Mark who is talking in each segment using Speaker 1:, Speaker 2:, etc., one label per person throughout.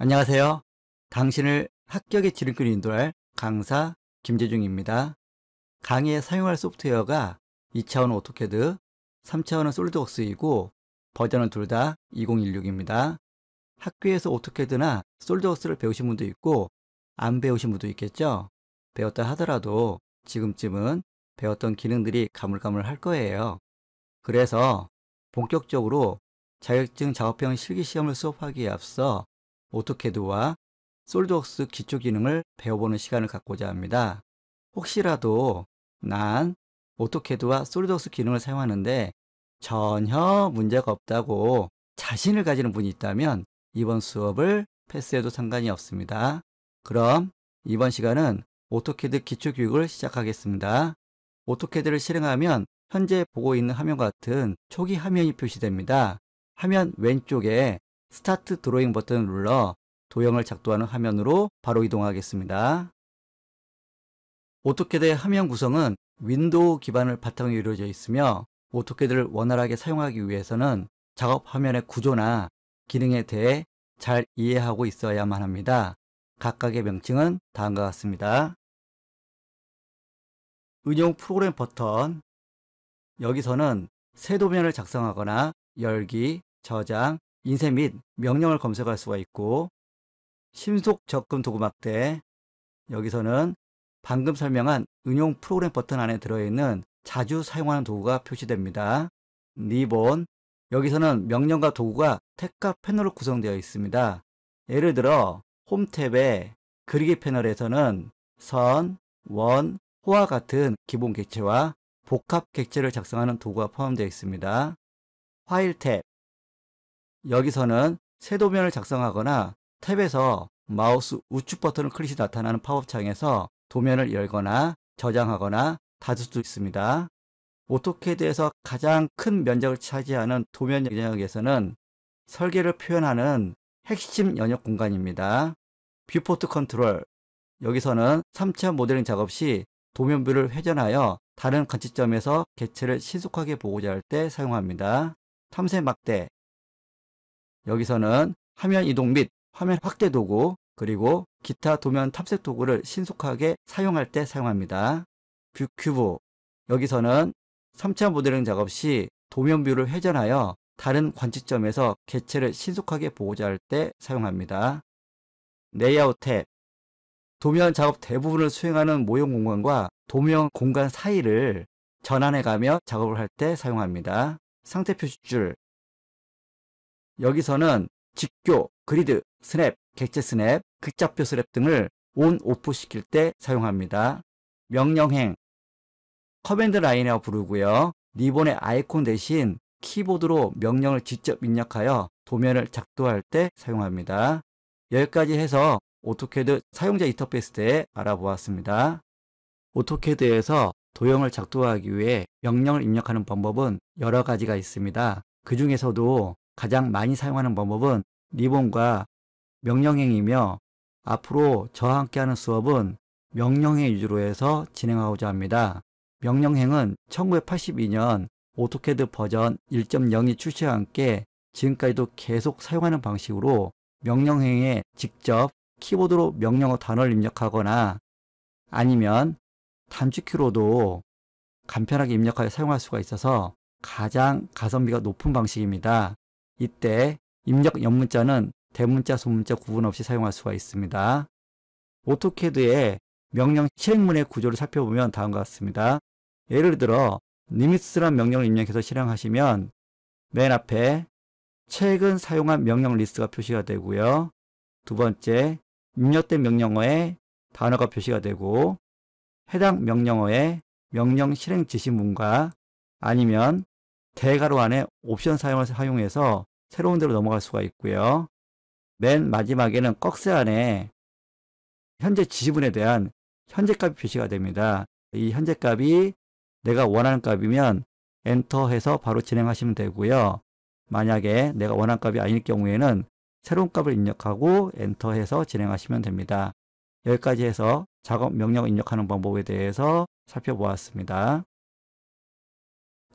Speaker 1: 안녕하세요. 당신을 합격의 지름길 인도할 강사 김재중입니다. 강의에 사용할 소프트웨어가 2차원은 오토캐드, 3차원은 솔드웍스이고 버전은 둘 다 2016입니다. 학교에서 오토캐드나 솔드웍스를 배우신 분도 있고 안 배우신 분도 있겠죠. 배웠다 하더라도 지금쯤은 배웠던 기능들이 가물가물할 거예요. 그래서 본격적으로 자격증 작업형 실기시험을 수업하기에 앞서 오토캐드와 솔드웍스 기초 기능을 배워보는 시간을 갖고자 합니다. 혹시라도 난 오토캐드와 솔드웍스 기능을 사용하는데 전혀 문제가 없다고 자신을 가지는 분이 있다면 이번 수업을 패스해도 상관이 없습니다. 그럼 이번 시간은 오토캐드 기초 교육을 시작하겠습니다. 오토캐드를 실행하면 현재 보고 있는 화면 같은 초기 화면이 표시됩니다. 화면 왼쪽에 스타트 드로잉 버튼을 눌러 도형을 작도하는 화면으로 바로 이동하겠습니다. 오토캐드의 화면 구성은 윈도우 기반을 바탕으로 이루어져 있으며 오토캐드를 원활하게 사용하기 위해서는 작업 화면의 구조나 기능에 대해 잘 이해하고 있어야만 합니다. 각각의 명칭은 다음과 같습니다. 응용 프로그램 버튼 여기서는 새 도면을 작성하거나 열기, 저장, 인쇄 및 명령을 검색할 수가 있고 신속 접근 도구 막대 여기서는 방금 설명한 응용 프로그램 버튼 안에 들어있는 자주 사용하는 도구가 표시됩니다. 리본 여기서는 명령과 도구가 탭과 패널로 구성되어 있습니다. 예를 들어 홈탭의 그리기 패널에서는 선, 원, 호와 같은 기본 객체와 복합 객체를 작성하는 도구가 포함되어 있습니다. 파일 탭 여기서는 새 도면을 작성하거나 탭에서 마우스 우측 버튼을 클릭시 나타나는 팝업창에서 도면을 열거나 저장하거나 닫을 수도 있습니다. 오토캐드에서 가장 큰 면적을 차지하는 도면 영역에서는 설계를 표현하는 핵심 영역 공간입니다. 뷰포트 컨트롤. 여기서는 3차 모델링 작업 시 도면뷰를 회전하여 다른 관측점에서 개체를 신속하게 보고자 할 때 사용합니다. 탐색 막대. 여기서는 화면 이동 및 화면 확대 도구 그리고 기타 도면 탑색 도구를 신속하게 사용할 때 사용합니다. 뷰큐브 여기서는 3차 모델링 작업 시 도면 뷰를 회전하여 다른 관측점에서 개체를 신속하게 보고자할 때 사용합니다. 레이아웃 탭 도면 작업 대부분을 수행하는 모형 공간과 도면 공간 사이를 전환해 가며 작업을 할 때 사용합니다. 상태 표시줄 여기서는 직교, 그리드, 스냅, 객체 스냅, 극좌표 스냅 등을 온, 오프 시킬 때 사용합니다. 명령행, 커맨드 라인이라고 부르고요. 리본의 아이콘 대신 키보드로 명령을 직접 입력하여 도면을 작도할 때 사용합니다. 여기까지 해서 오토캐드 사용자 인터페이스 대해 알아보았습니다. 오토캐드에서 도형을 작도하기 위해 명령을 입력하는 방법은 여러 가지가 있습니다. 그 중에서도 가장 많이 사용하는 방법은 리본과 명령행이며 앞으로 저와 함께하는 수업은 명령행 위주로 해서 진행하고자 합니다. 명령행은 1982년 오토캐드 버전 1.0이 출시와 함께 지금까지도 계속 사용하는 방식으로 명령행에 직접 키보드로 명령어 단어를 입력하거나 아니면 단축키로도 간편하게 입력하여 사용할 수가 있어서 가장 가성비가 높은 방식입니다. 이때 입력 영문자는 대문자, 소문자 구분 없이 사용할 수가 있습니다. 오토캐드의 명령 실행문의 구조를 살펴보면 다음과 같습니다. 예를 들어 리미스란 명령을 입력해서 실행하시면 맨 앞에 최근 사용한 명령 리스트가 표시가 되고요. 두 번째, 입력된 명령어에 단어가 표시가 되고 해당 명령어의 명령 실행 지시문과 아니면 대괄호 안에 옵션 사용을 사용해서 새로운 데로 넘어갈 수가 있고요. 맨 마지막에는 꺽쇠 안에 현재 지분에 대한 현재값이 표시가 됩니다. 이 현재값이 내가 원하는 값이면 엔터해서 바로 진행하시면 되고요. 만약에 내가 원하는 값이 아닐 경우에는 새로운 값을 입력하고 엔터해서 진행하시면 됩니다. 여기까지 해서 작업 명령을 입력하는 방법에 대해서 살펴보았습니다.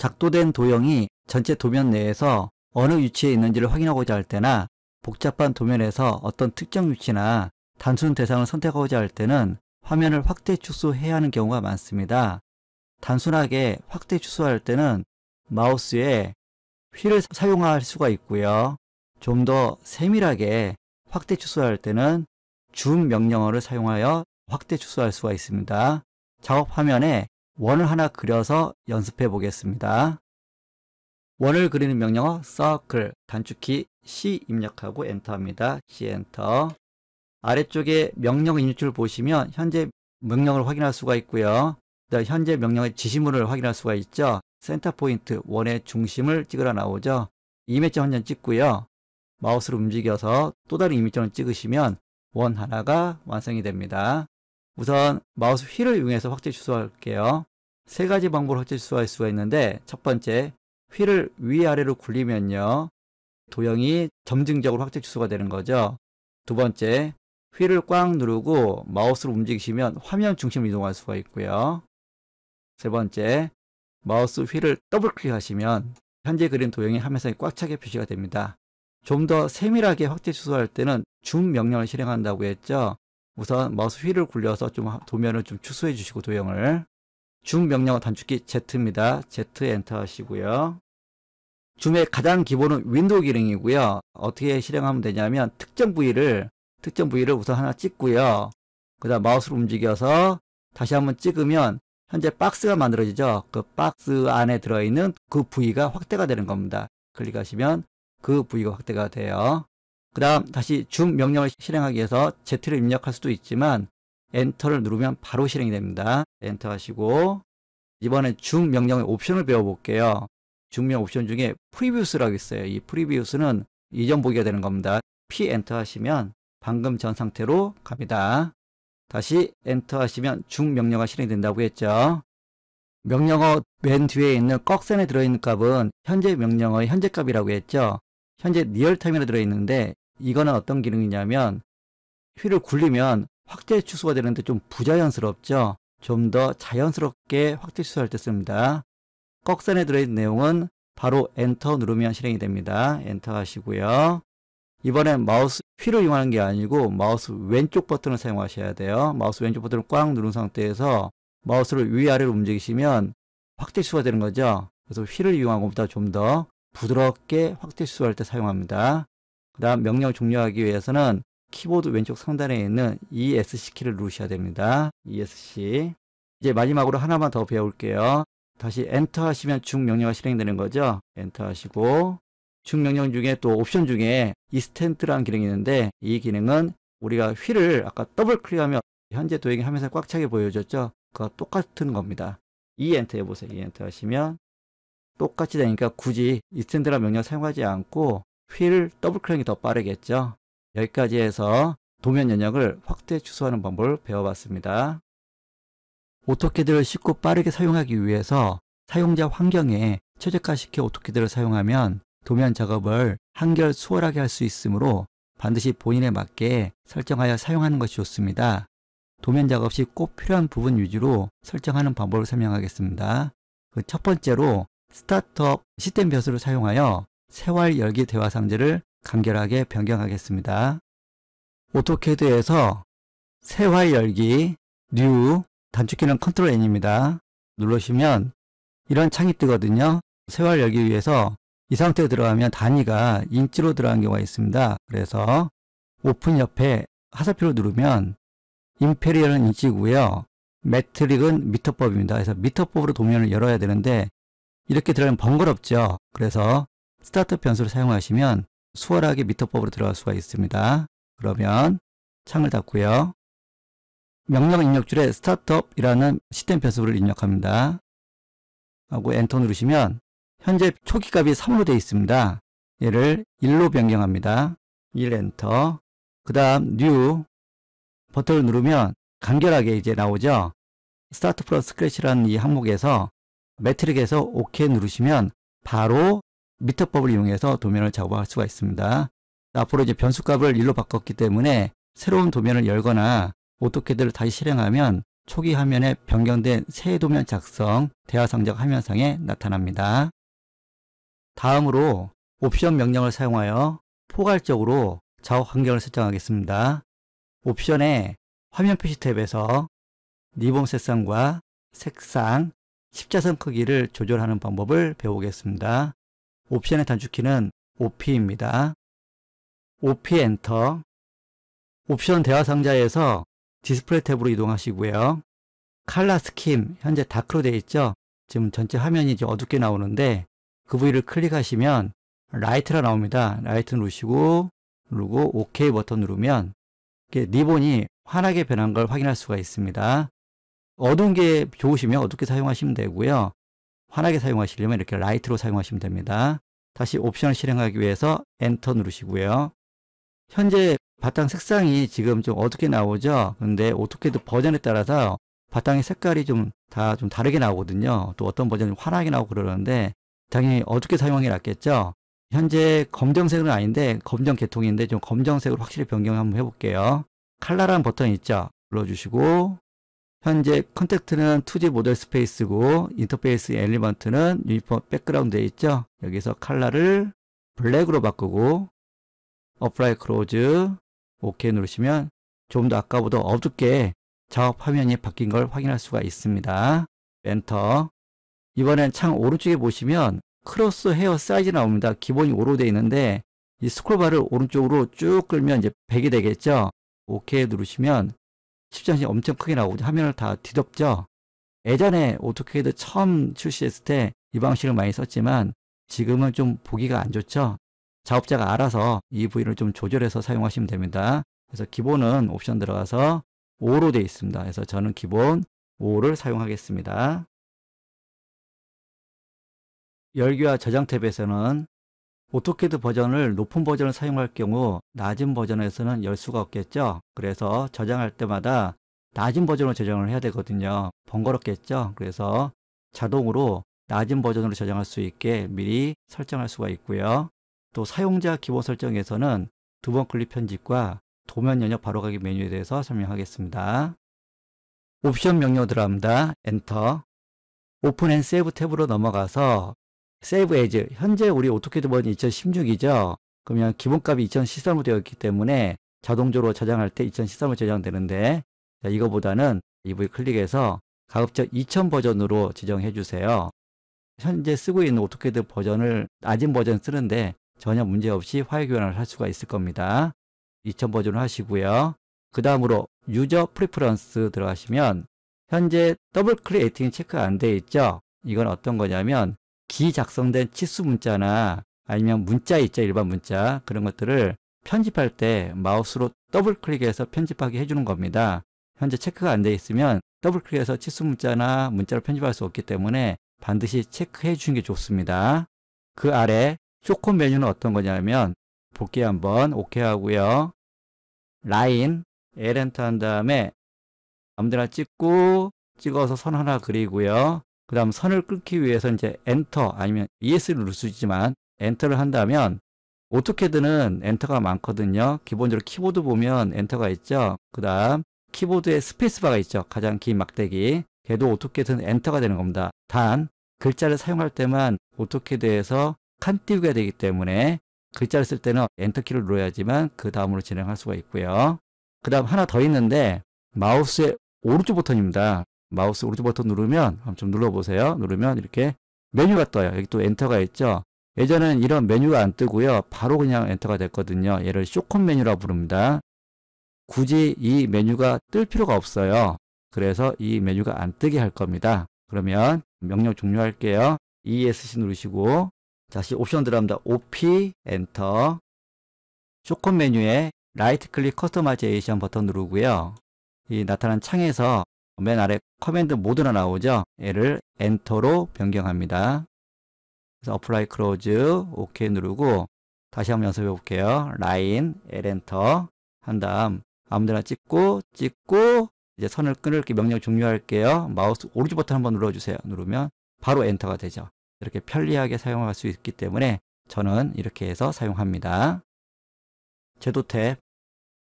Speaker 1: 작도된 도형이 전체 도면 내에서 어느 위치에 있는지를 확인하고자 할 때나 복잡한 도면에서 어떤 특정 위치나 단순 대상을 선택하고자 할 때는 화면을 확대 축소해야 하는 경우가 많습니다. 단순하게 확대 축소할 때는 마우스에 휠을 사용할 수가 있고요. 좀 더 세밀하게 확대 축소할 때는 줌 명령어를 사용하여 확대 축소할 수가 있습니다. 작업 화면에 원을 하나 그려서 연습해 보겠습니다. 원을 그리는 명령어 circle 단축키 C 입력하고 엔터합니다 C 엔터 아래쪽에 명령 입력줄 보시면 현재 명령을 확인할 수가 있고요. 현재 명령의 지시물을 확인할 수가 있죠. 센터 포인트 원의 중심을 찍으라 나오죠. 이미점 한점 찍고요. 마우스를 움직여서 또 다른 이미점을 찍으시면 원 하나가 완성이 됩니다. 우선 마우스 휠을 이용해서 확대 취소할게요. 세 가지 방법으로 확대 취소할 수가 있는데 첫 번째 휠을 위아래로 굴리면요. 도형이 점증적으로 확대 취소가 되는 거죠. 두 번째 휠을 꽉 누르고 마우스를 움직이시면 화면 중심을 이동할 수가 있고요. 세 번째 마우스 휠을 더블 클릭하시면 현재 그린 도형이 화면상에 꽉 차게 표시가 됩니다. 좀 더 세밀하게 확대 취소할 때는 줌 명령을 실행한다고 했죠. 우선 마우스 휠을 굴려서 좀 도면을 좀 축소해 주시고 도형을 줌 명령어 단축키 Z입니다. Z 엔터 하시고요. 줌의 가장 기본은 윈도우 기능이고요. 어떻게 실행하면 되냐면 특정 부위를 특정 부위를 우선 하나 찍고요. 그다음 마우스를 움직여서 다시 한번 찍으면 현재 박스가 만들어지죠. 그 박스 안에 들어있는 그 부위가 확대가 되는 겁니다. 클릭하시면 그 부위가 확대가 돼요. 그 다음 다시 줌 명령을 실행하기 위해서 Z를 입력할 수도 있지만 엔터를 누르면 바로 실행이 됩니다. 엔터 하시고 이번에 줌 명령의 옵션을 배워볼게요. 줌 명령 옵션 중에 프리뷰스라고 있어요. 이 프리뷰스는 이전 보기가 되는 겁니다. P 엔터 하시면 방금 전 상태로 갑니다. 다시 엔터 하시면 줌 명령어 실행이 된다고 했죠. 명령어 맨 뒤에 있는 꺽센에 들어있는 값은 현재 명령어의 현재 값이라고 했죠. 현재 리얼타임으로 들어있는데 이거는 어떤 기능이냐면 휠을 굴리면 확대 추수가 되는데 좀 부자연스럽죠. 좀 더 자연스럽게 확대 추수할 때 씁니다. 꺽선에 들어있는 내용은 바로 엔터 누르면 실행이 됩니다. 엔터 하시고요. 이번엔 마우스 휠을 이용하는 게 아니고 마우스 왼쪽 버튼을 사용하셔야 돼요. 마우스 왼쪽 버튼을 꽉 누른 상태에서 마우스를 위아래로 움직이시면 확대 추가 되는 거죠. 그래서 휠을 이용한 것보다 좀 더 부드럽게 확대 추수할 때 사용합니다. 그 다음 명령을 종료하기 위해서는 키보드 왼쪽 상단에 있는 ESC 키를 누르셔야 됩니다. ESC. 이제 마지막으로 하나만 더 배울게요. 다시 엔터 하시면 중 명령이 실행되는 거죠. 엔터 하시고 중 명령 중에 또 옵션 중에 이스텐트라는 기능이 있는데 이 기능은 우리가 휠을 아까 더블 클릭하면 현재 도행이 화면에 꽉 차게 보여줬죠. 그거 똑같은 겁니다. 이 엔터 해보세요. 이 엔터 하시면 똑같이 되니까 굳이 이스텐트라 는 명령 사용하지 않고 휠 더블 클릭이 더 빠르겠죠. 여기까지 해서 도면 연역을 확대 취소하는 방법을 배워봤습니다. 오토캐드를 쉽고 빠르게 사용하기 위해서 사용자 환경에 최적화시켜 오토캐드를 사용하면 도면 작업을 한결 수월하게 할 수 있으므로 반드시 본인에 맞게 설정하여 사용하는 것이 좋습니다. 도면 작업 시 꼭 필요한 부분 위주로 설정하는 방법을 설명하겠습니다. 그 첫 번째로 스타트업 시스템 변수를 사용하여 세활 열기 대화상제를 간결하게 변경하겠습니다. 오토캐드에서 세활 열기 뉴 단축키는 컨트롤 N입니다. 누르시면 이런 창이 뜨거든요. 세활 열기 위해서 이 상태에 들어가면 단위가 인치로 들어간 경우가 있습니다. 그래서 오픈 옆에 하살표를 누르면 임페리얼은 인치고요. 매트릭은 미터법입니다. 그래서 미터법으로 도면을 열어야 되는데 이렇게 들어가면 번거롭죠. 그래서 스타트 변수를 사용하시면 수월하게 미터법으로 들어갈 수가 있습니다. 그러면 창을 닫고요. 명령 입력줄에 스타트업이라는 시스템 변수를 입력합니다. 하고 엔터 누르시면 현재 초기 값이 3으로 되어 있습니다. 얘를 1로 변경합니다. 1 엔터. 그 다음 뉴 버튼을 누르면 간결하게 이제 나오죠. 스타트 플러스 크래시라는 이 항목에서 매트릭에서 OK 누르시면 바로 미터법을 이용해서 도면을 작업할 수가 있습니다. 앞으로 이제 변수값을 1로 바꿨기 때문에 새로운 도면을 열거나 오토캐드를 다시 실행하면 초기 화면에 변경된 새 도면 작성 대화 성적 화면상에 나타납니다. 다음으로 옵션 명령을 사용하여 포괄적으로 작업 환경을 설정하겠습니다. 옵션의 화면 표시 탭에서 리본 색상과 색상, 십자선 크기를 조절하는 방법을 배우겠습니다. 옵션의 단축키는 OP입니다. OP 엔터 옵션 대화 상자에서 디스플레이 탭으로 이동하시고요. 칼라 스킴 현재 다크로 되어 있죠. 지금 전체 화면이 이제 어둡게 나오는데 그 부위를 클릭하시면 라이트가 나옵니다. 라이트 누르시고 누르고 OK 버튼 누르면 리본이 환하게 변한 걸 확인할 수가 있습니다. 어두운 게 좋으시면 어둡게 사용하시면 되고요. 환하게 사용하시려면 이렇게 라이트로 사용하시면 됩니다. 다시 옵션을 실행하기 위해서 엔터 누르시고요. 현재 바탕 색상이 지금 좀 어둡게 나오죠? 근데 오토캐드 버전에 따라서 바탕의 색깔이 좀 다좀 좀 다르게 나오거든요. 또 어떤 버전이 환하게 나오고 그러는데 당연히 어둡게 사용하기 낫겠죠? 현재 검정색은 아닌데 검정 계통인데 좀 검정색으로 확실히 변경 한번 해볼게요. 칼라란 버튼 있죠? 눌러주시고 현재 컨택트는 2D 모델 스페이스고 인터페이스 엘리먼트는 유니폼 백그라운드에 있죠. 여기서 컬러를 블랙으로 바꾸고 어플라이 크로즈 OK 누르시면 좀 더 아까보다 어둡게 작업 화면이 바뀐 걸 확인할 수가 있습니다. 엔터 이번엔 창 오른쪽에 보시면 크로스 헤어 사이즈 나옵니다. 기본이 5로 되어 있는데 이 스크롤바를 오른쪽으로 쭉 끌면 이제 100이 되겠죠. OK 누르시면 십자신이 엄청 크게 나오고 화면을 다 뒤덮죠. 예전에 오토케이드 처음 출시했을 때 이 방식을 많이 썼지만 지금은 좀 보기가 안 좋죠. 작업자가 알아서 이 부위를 좀 조절해서 사용하시면 됩니다. 그래서 기본은 옵션 들어가서 5로 되어 있습니다. 그래서 저는 기본 5를 사용하겠습니다. 열기와 저장 탭에서는 오토캐드 버전을 높은 버전을 사용할 경우 낮은 버전에서는 열 수가 없겠죠. 그래서 저장할 때마다 낮은 버전으로 저장을 해야 되거든요. 번거롭겠죠. 그래서 자동으로 낮은 버전으로 저장할 수 있게 미리 설정할 수가 있고요. 또 사용자 기본 설정에서는 두 번 클릭 편집과 도면 연역 바로가기 메뉴에 대해서 설명하겠습니다. 옵션 명령 들어갑니다. 엔터 오픈 앤 세이브 탭으로 넘어가서 세이브 에즈 현재 우리 오토캐드 버전 이 2016이죠. 그러면 기본값이 2013으로 되어 있기 때문에 자동적으로 저장할 때 2013으로 저장되는데 자, 이거보다는 이부 클릭해서 가급적 2000 버전으로 지정해 주세요. 현재 쓰고 있는 오토캐드 버전을 낮은 버전 쓰는데 전혀 문제없이 화일 교환을 할 수가 있을 겁니다. 2000 버전을 하시고요. 그 다음으로 유저 프리퍼런스 들어가시면 현재 더블 클릭 에이팅이 체크안 돼 있죠. 이건 어떤 거냐면 기작성된 치수 문자나 아니면 문자 있죠 일반 문자 그런 것들을 편집할 때 마우스로 더블 클릭해서 편집하게 해주는 겁니다 현재 체크가 안 돼 있으면 더블 클릭해서 치수 문자나 문자를 편집할 수 없기 때문에 반드시 체크해 주는 게 좋습니다 그 아래 쇼콘 메뉴는 어떤 거냐면 복귀 한번 오케 하고요 라인 에렌트 한 다음에 아무데나 찍고 찍어서 선 하나 그리고요 그 다음 선을 끊기 위해서 이제 엔터 아니면 ES를 누르시지만 엔터를 한다면 어떻게든은 엔터가 많거든요. 기본적으로 키보드 보면 엔터가 있죠. 그 다음 키보드에 스페이스바가 있죠. 가장 긴 막대기. 걔도 어떻게든 엔터가 되는 겁니다. 단 글자를 사용할 때만 어떻게 대해서 칸띄우게 되기 때문에 글자를 쓸 때는 엔터키를 눌러야지만 그 다음으로 진행할 수가 있고요. 그 다음 하나 더 있는데 마우스의 오른쪽 버튼입니다. 마우스 오른쪽 버튼 누르면 좀 눌러보세요. 누르면 이렇게 메뉴가 떠요. 여기 또 엔터가 있죠. 예전에는 이런 메뉴가 안 뜨고요. 바로 그냥 엔터가 됐거든요. 얘를 쇼콘 메뉴라 고 부릅니다. 굳이 이 메뉴가 뜰 필요가 없어요. 그래서 이 메뉴가 안 뜨게 할 겁니다. 그러면 명령 종료할게요. ESC 누르시고 다시 옵션 들어갑니다. OP 엔터 쇼콘 메뉴에 라이트 클릭 커스터마이제이션 버튼 누르고요. 이 나타난 창에서 맨 아래 커맨드 모드로 나오죠? 얘를 엔터로 변경합니다. 그래서 apply close, OK 누르고 다시 한번 연습해 볼게요. 라인, L 엔터 한 다음 아무데나 찍고 찍고 이제 선을 끊을게 명령 종료할게요. 마우스 오른쪽 버튼 한번 눌러주세요. 누르면 바로 엔터가 되죠. 이렇게 편리하게 사용할 수 있기 때문에 저는 이렇게 해서 사용합니다. 제도 탭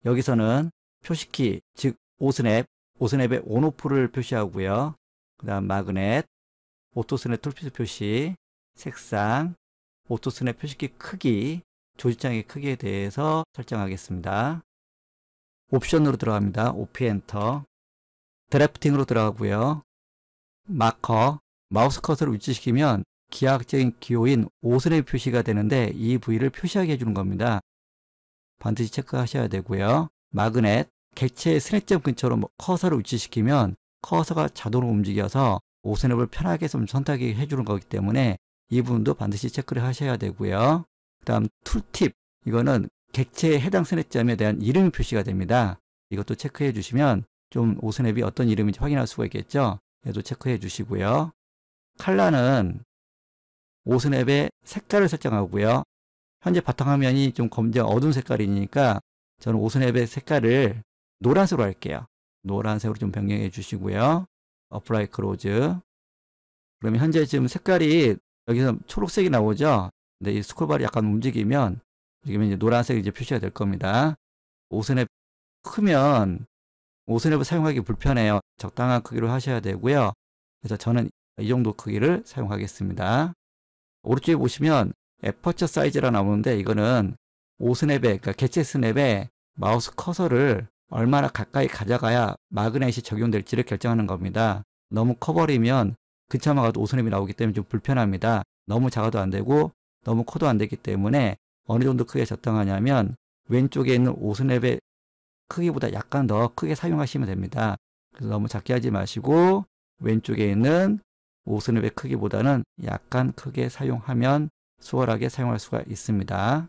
Speaker 1: 여기서는 표시키 즉 오스냅 오스냅의 온오프를 표시하고요. 그 다음 마그넷, 오토스냅 툴피스 표시, 색상, 오토스냅 표시기 크기, 조직장의 크기에 대해서 설정하겠습니다. 옵션으로 들어갑니다. 오피 엔터, 드래프팅으로 들어가고요. 마커, 마우스 커서를 위치시키면 기하학적인 기호인 오스냅 표시가 되는데 이 부위를 표시하게 해주는 겁니다. 반드시 체크하셔야 되고요. 마그넷, 객체의 스냅점 근처로 뭐 커서를 위치시키면 커서가 자동으로 움직여서 오스냅을 편하게 좀 선택해 주는 거기 때문에 이 부분도 반드시 체크를 하셔야 되고요. 그 다음 툴팁 이거는 객체의 해당 스냅잼에 대한 이름이 표시가 됩니다. 이것도 체크해 주시면 좀 오스냅이 어떤 이름인지 확인할 수가 있겠죠. 얘도 체크해 주시고요. 칼라는 오스냅의 색깔을 설정하고요. 현재 바탕화면이 좀 검정 어두운 색깔이니까 저는 오스냅의 색깔을 노란색으로 할게요. 노란색으로 좀 변경해 주시고요. 어플라이 크로즈 그러면 현재 지금 색깔이 여기서 초록색이 나오죠? 근데 이 스크롤바를 약간 움직이면 움직이면 이제 노란색 이제 이 표시가 될 겁니다. 오선에 크면 오선앱을 사용하기 불편해요. 적당한 크기로 하셔야 되고요. 그래서 저는 이 정도 크기를 사용하겠습니다. 오른쪽에 보시면 에퍼처 사이즈라 나오는데 이거는 오스냅에 그러니까 개체 스냅에 마우스 커서를 얼마나 가까이 가져가야 마그넷이 적용될지를 결정하는 겁니다. 너무 커버리면 근처만 그 가도 오선음이 나오기 때문에 좀 불편합니다. 너무 작아도 안 되고 너무 커도 안 되기 때문에 어느 정도 크게 적당하냐면 왼쪽에 있는 오스냅의 크기보다 약간 더 크게 사용하시면 됩니다. 그래서 너무 작게 하지 마시고 왼쪽에 있는 오스냅의 크기보다는 약간 크게 사용하면 수월하게 사용할 수가 있습니다.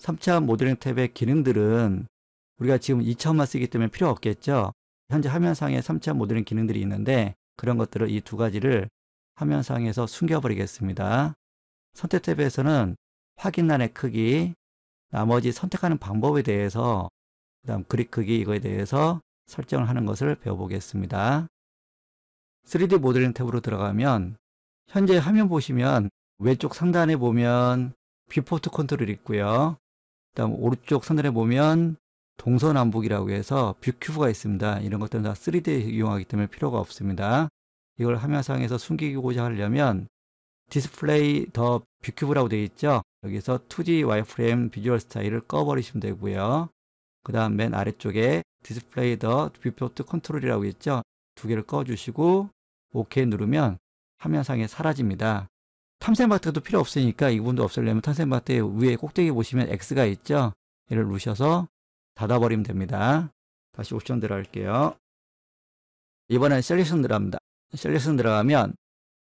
Speaker 1: 3차 모델링 탭의 기능들은 우리가 지금 2차원만 쓰기 때문에 필요 없겠죠. 현재 화면상에 3차원 모델링 기능들이 있는데 그런 것들을 이 두 가지를 화면상에서 숨겨버리겠습니다. 선택 탭에서는 확인란의 크기, 나머지 선택하는 방법에 대해서 그 다음 그립 크기 이거에 대해서 설정을 하는 것을 배워보겠습니다. 3D 모델링 탭으로 들어가면 현재 화면 보시면 왼쪽 상단에 보면 비포트 컨트롤이 있고요. 그 다음 오른쪽 상단에 보면 동서남북이라고 해서 뷰큐브가 있습니다. 이런 것들은 다 3D 이용하기 때문에 필요가 없습니다. 이걸 화면상에서 숨기고자 하려면 디스플레이 더 뷰큐브라고 되어 있죠. 여기서 2D 와이프레임 비주얼 스타일을 꺼버리시면 되고요. 그 다음 맨 아래쪽에 디스플레이 더 뷰포트 컨트롤이라고 있죠. 두 개를 꺼주시고 OK 누르면 화면상에 사라집니다. 탐색마트도 필요 없으니까 이 부분도 없애려면 탐색마트 위에 꼭대기 보시면 X가 있죠. 얘를 누르셔서 닫아버리면 됩니다. 다시 옵션 들어갈게요. 이번엔 셀렉션 들어갑니다. 셀렉션 들어가면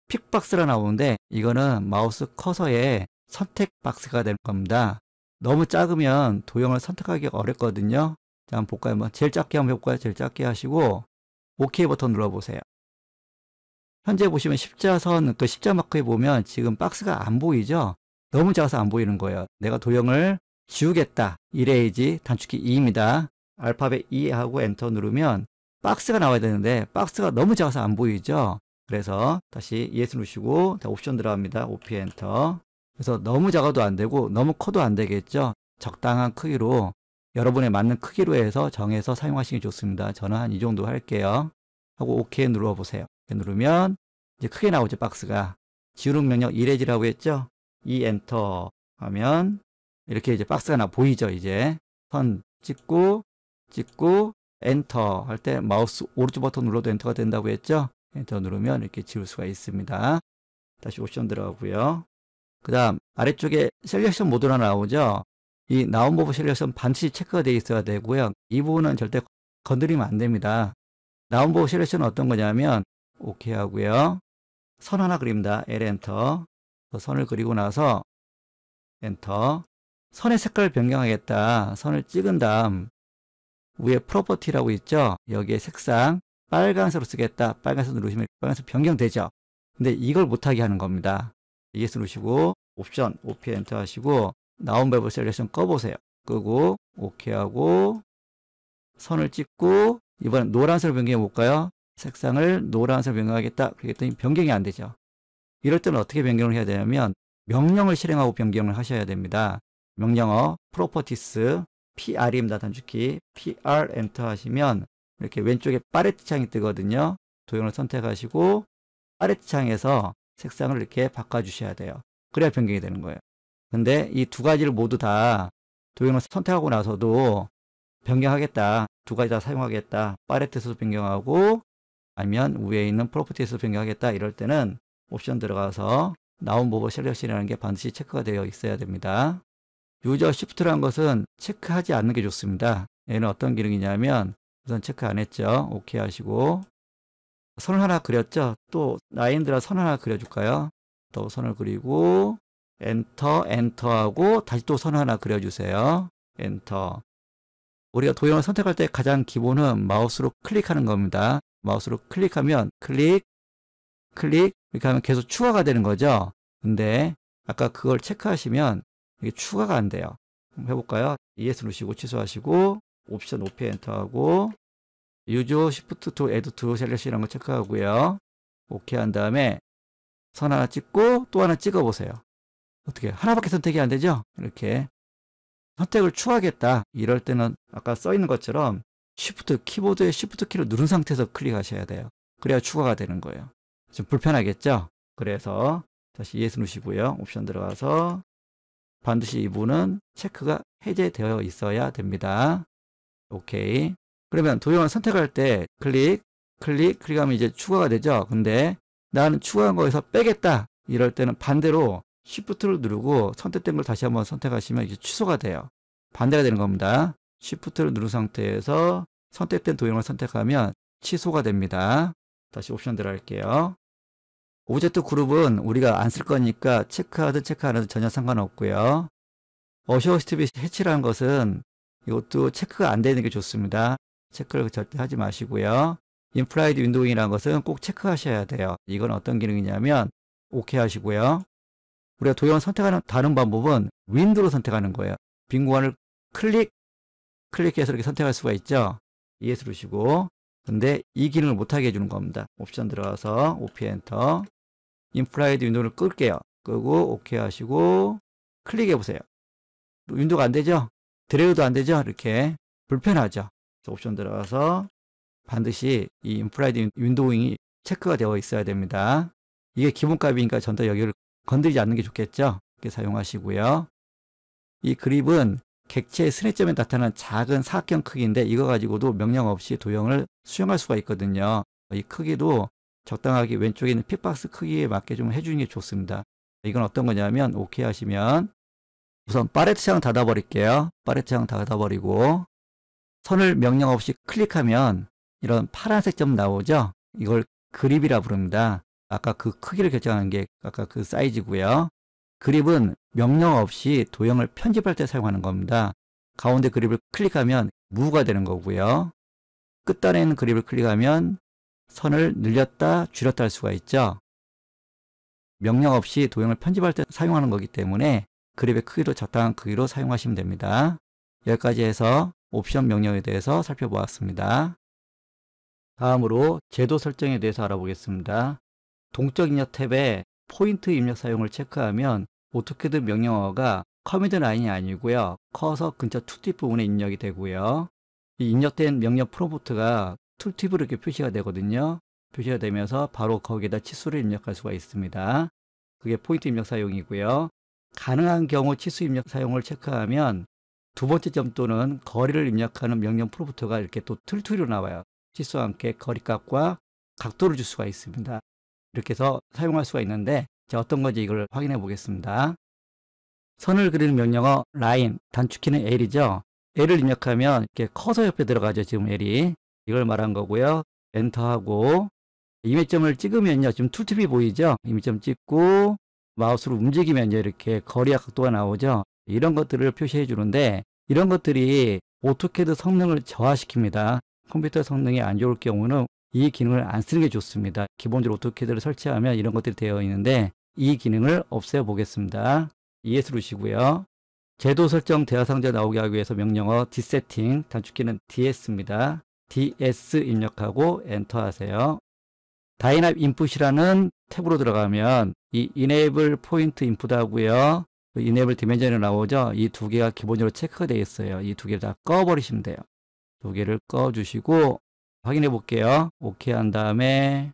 Speaker 1: 픽박스가 나오는데 이거는 마우스 커서의 선택 박스가 될 겁니다. 너무 작으면 도형을 선택하기 가 어렵거든요. 자, 한번 볼까요? 한번 제일 작게 한번 해볼까요? 제일 작게 하시고 OK 버튼 눌러보세요. 현재 보시면 십자선, 그 십자 마크에 보면 지금 박스가 안 보이죠? 너무 작아서 안 보이는 거예요. 내가 도형을 지우겠다. 이래이지 단축키 2입니다. 알파벳 2 e 하고 엔터 누르면 박스가 나와야 되는데 박스가 너무 작아서 안 보이죠? 그래서 다시 ES 누르시고 옵션 들어갑니다. OP 엔터. 그래서 너무 작아도 안 되고 너무 커도 안 되겠죠? 적당한 크기로 여러분에 맞는 크기로 해서 정해서 사용하시는 게 좋습니다. 저는 한 이 정도 할게요. 하고 OK 눌러보세요. 누르면 이제 크게 나오죠 박스가. 지우는 명령 이레지라고 했죠? 이 e 엔터 하면 이렇게 이제 박스가 하나 보이죠 이제 선 찍고 찍고 엔터 할 때 마우스 오른쪽 버튼 눌러도 엔터가 된다고 했죠 엔터 누르면 이렇게 지울 수가 있습니다 다시 옵션 들어가고요 그 다음 아래쪽에 셀렉션 모드가 나오죠 이 나온 부분 셀렉션 반드시 체크가 되어 있어야 되고요 이 부분은 절대 건드리면 안 됩니다 나온 부분 셀렉션은 어떤 거냐면 오케이 하고요 선 하나 그립니다 엘 엔터 선을 그리고 나서 엔터 선의 색깔 을 변경하겠다. 선을 찍은 다음 위에 프로퍼티라고 있죠. 여기에 색상 빨간색으로 쓰겠다. 빨간색 누르시면 빨간색 변경되죠. 근데 이걸 못하게 하는 겁니다. ES 누르시고 옵션 OP 엔터 하시고 나온 베이블 셀렉션 꺼보세요. 끄고 OK 하고 선을 찍고 이번엔 노란색을 변경해 볼까요? 색상을 노란색으로 변경하겠다. 그랬더니 변경이 안 되죠. 이럴 때는 어떻게 변경을 해야 되냐면 명령을 실행하고 변경을 하셔야 됩니다. 명령어 프로퍼티스 PR입니다. 단축키 PR 엔터 하시면 이렇게 왼쪽에 팔레트 창이 뜨거든요. 도형을 선택하시고 팔레트 창에서 색상을 이렇게 바꿔주셔야 돼요. 그래야 변경이 되는 거예요. 근데 이 두 가지를 모두 다 도형을 선택하고 나서도 변경하겠다. 두 가지 다 사용하겠다. 팔레트에서 변경하고 아니면 위에 있는 프로퍼티에서 변경하겠다. 이럴 때는 옵션 들어가서 나온 모버 셀렉션이라는 게 반드시 체크가 되어 있어야 됩니다. 유저 시프트란 것은 체크하지 않는 게 좋습니다. 얘는 어떤 기능이냐면 우선 체크 안 했죠. 오케이 하시고 선을 하나 그렸죠. 또 라인들아 선 하나 그려줄까요? 또 선을 그리고 엔터 엔터하고 다시 또 선 하나 그려주세요. 엔터 우리가 도형을 선택할 때 가장 기본은 마우스로 클릭하는 겁니다. 마우스로 클릭하면 클릭 클릭 이렇게 하면 계속 추가가 되는 거죠. 근데 아까 그걸 체크하시면 이게 추가가 안 돼요. 한번 해볼까요? ES 누르시고 취소하시고 옵션 오피 엔터하고 유저 시프트 투 에드 투 셀렉션이라는 걸 체크하고요. 오케이 한 다음에 선 하나 찍고 또 하나 찍어 보세요. 어떻게 하나밖에 선택이 안 되죠? 이렇게 선택을 추하겠다 이럴 때는 아까 써 있는 것처럼 쉬프트 키보드의 쉬프트 키를 누른 상태에서 클릭하셔야 돼요. 그래야 추가가 되는 거예요. 좀 불편하겠죠? 그래서 다시 ES 누시고요 옵션 들어가서 반드시 이분은 체크가 해제되어 있어야 됩니다. 오케이. 그러면 도형을 선택할 때 클릭, 클릭, 클릭하면 이제 추가가 되죠. 근데 나는 추가한 거에서 빼겠다. 이럴 때는 반대로 Shift를 누르고 선택된 걸 다시 한번 선택하시면 이제 취소가 돼요. 반대가 되는 겁니다. Shift를 누른 상태에서 선택된 도형을 선택하면 취소가 됩니다. 다시 옵션들 어갈게요 오브젝트 그룹은 우리가 안 쓸 거니까 체크하든 체크 안 하든 전혀 상관없고요. 어셔스티이 해치라는 것은 이것도 체크가 안 되는 게 좋습니다. 체크를 절대 하지 마시고요. 인플라이드 윈도잉이라는 것은 꼭 체크하셔야 돼요. 이건 어떤 기능이냐면 오케이 하시고요. 우리가 도형 선택하는 다른 방법은 윈도로 우 선택하는 거예요. 빈 공간을 클릭, 클릭해서 이렇게 선택할 수가 있죠. ES 누르시고 근데 이 기능을 못하게 해주는 겁니다. 옵션 들어가서 OP 엔터 인프라이드 윈도우를 끌게요. 끄고 오케이 하시고 클릭해 보세요. 윈도우가 안 되죠? 드래그도 안 되죠? 이렇게 불편하죠? 옵션 들어가서 반드시 이 인프라이드 윈도우잉이 체크가 되어 있어야 됩니다. 이게 기본값이니까 전부 여기를 건드리지 않는 게 좋겠죠? 이렇게 사용하시고요. 이 그립은 객체의 스냅점에나타나는 작은 사각형 크기인데 이거 가지고도 명령 없이 도형을 수용할 수가 있거든요. 이 크기도 적당하게 왼쪽에 있는 핏박스 크기에 맞게 좀 해주는 게 좋습니다. 이건 어떤 거냐면 오케이 하시면 우선 팔레트 창 닫아버릴게요. 팔레트 창 닫아버리고 선을 명령 없이 클릭하면 이런 파란색 점 나오죠? 이걸 그립이라 부릅니다. 아까 그 크기를 결정하는 게 아까 그 사이즈고요. 그립은 명령 없이 도형을 편집할 때 사용하는 겁니다. 가운데 그립을 클릭하면 무가 되는 거고요. 끝단에 있는 그립을 클릭하면 선을 늘렸다 줄였다 할 수가 있죠. 명령 없이 도형을 편집할 때 사용하는 거기 때문에 그립의 크기로 적당한 크기로 사용하시면 됩니다. 여기까지 해서 옵션 명령에 대해서 살펴보았습니다. 다음으로 제도 설정에 대해서 알아보겠습니다. 동적 입력 탭에 포인트 입력 사용을 체크하면 어떻게든 명령어가 커미드 라인이 아니고요. 커서 근처 2D 부분에 입력이 되고요. 이 입력된 명령 프로프트가 툴팁으로 이렇게 표시가 되거든요. 표시가 되면서 바로 거기에다 치수를 입력할 수가 있습니다. 그게 포인트 입력 사용이고요. 가능한 경우 치수 입력 사용을 체크하면 두 번째 점 또는 거리를 입력하는 명령 프로부터가 이렇게 또 툴툴이로 나와요. 치수와 함께 거리값과 각도를 줄 수가 있습니다. 이렇게 해서 사용할 수가 있는데 자, 어떤 건지 이걸 확인해 보겠습니다. 선을 그리는 명령어 라인, 단축키는 L이죠. L을 입력하면 이렇게 커서 옆에 들어가죠. 지금 L이. 이걸 말한 거고요. 엔터하고 이미점을 찍으면요. 지금 툴팁이 보이죠? 이미점 찍고 마우스로 움직이면요. 이렇게 거리와 각도가 나오죠? 이런 것들을 표시해 주는데 이런 것들이 오토캐드 성능을 저하시킵니다. 컴퓨터 성능이 안 좋을 경우는 이 기능을 안 쓰는 게 좋습니다. 기본적으로 오토캐드를 설치하면 이런 것들이 되어 있는데 이 기능을 없애 보겠습니다. ES 누르시고요. 제도 설정 대화 상자 나오게 하기 위해서 명령어 디세팅 단축키는 DS입니다. ds 입력하고 엔터 하세요. 다이납 인풋이라는 탭으로 들어가면 이 enable 포인트 인풋 하고요. 그 enable 디멘전이 나오죠. 이 두 개가 기본적으로 체크되어 가 있어요. 이 두 개를 다 꺼버리시면 돼요. 두 개를 꺼주시고 확인해 볼게요. 오케이 한 다음에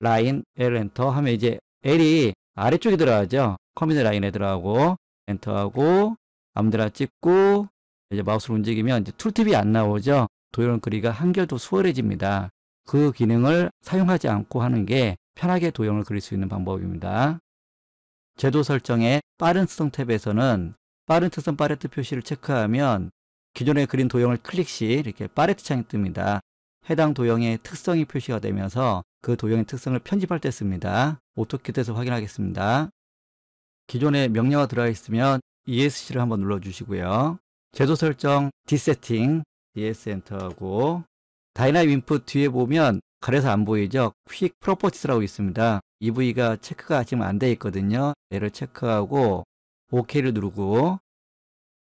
Speaker 1: 라인 L 엔터 하면 이제 L이 아래쪽에 들어가죠. 커뮤니 라인에 들어가고 엔터하고 아무데나 찍고 이제 마우스를 움직이면 이제 툴팁이 안 나오죠. 도형거리가 한결도 수월해집니다. 그 기능을 사용하지 않고 하는 게 편하게 도형을 그릴 수 있는 방법입니다. 제도 설정의 빠른 특성 탭에서는 빠른 특성 팔레트 표시를 체크하면 기존에 그린 도형을 클릭 시 이렇게 팔레트 창이 뜹니다. 해당 도형의 특성이 표시가 되면서 그 도형의 특성을 편집할 때 씁니다. 오토킷에서 확인하겠습니다. 기존에 명령어 들어가 있으면 ESC를 한번 눌러주시고요. 제도 설정, 디세팅, ES 엔터하고 다이나믹 인풋 뒤에 보면 가려서 안 보이죠? 퀵 프로퍼티스라고 있습니다. e v 가 체크가 지금 안 돼 있거든요. 얘를 체크하고 OK를 누르고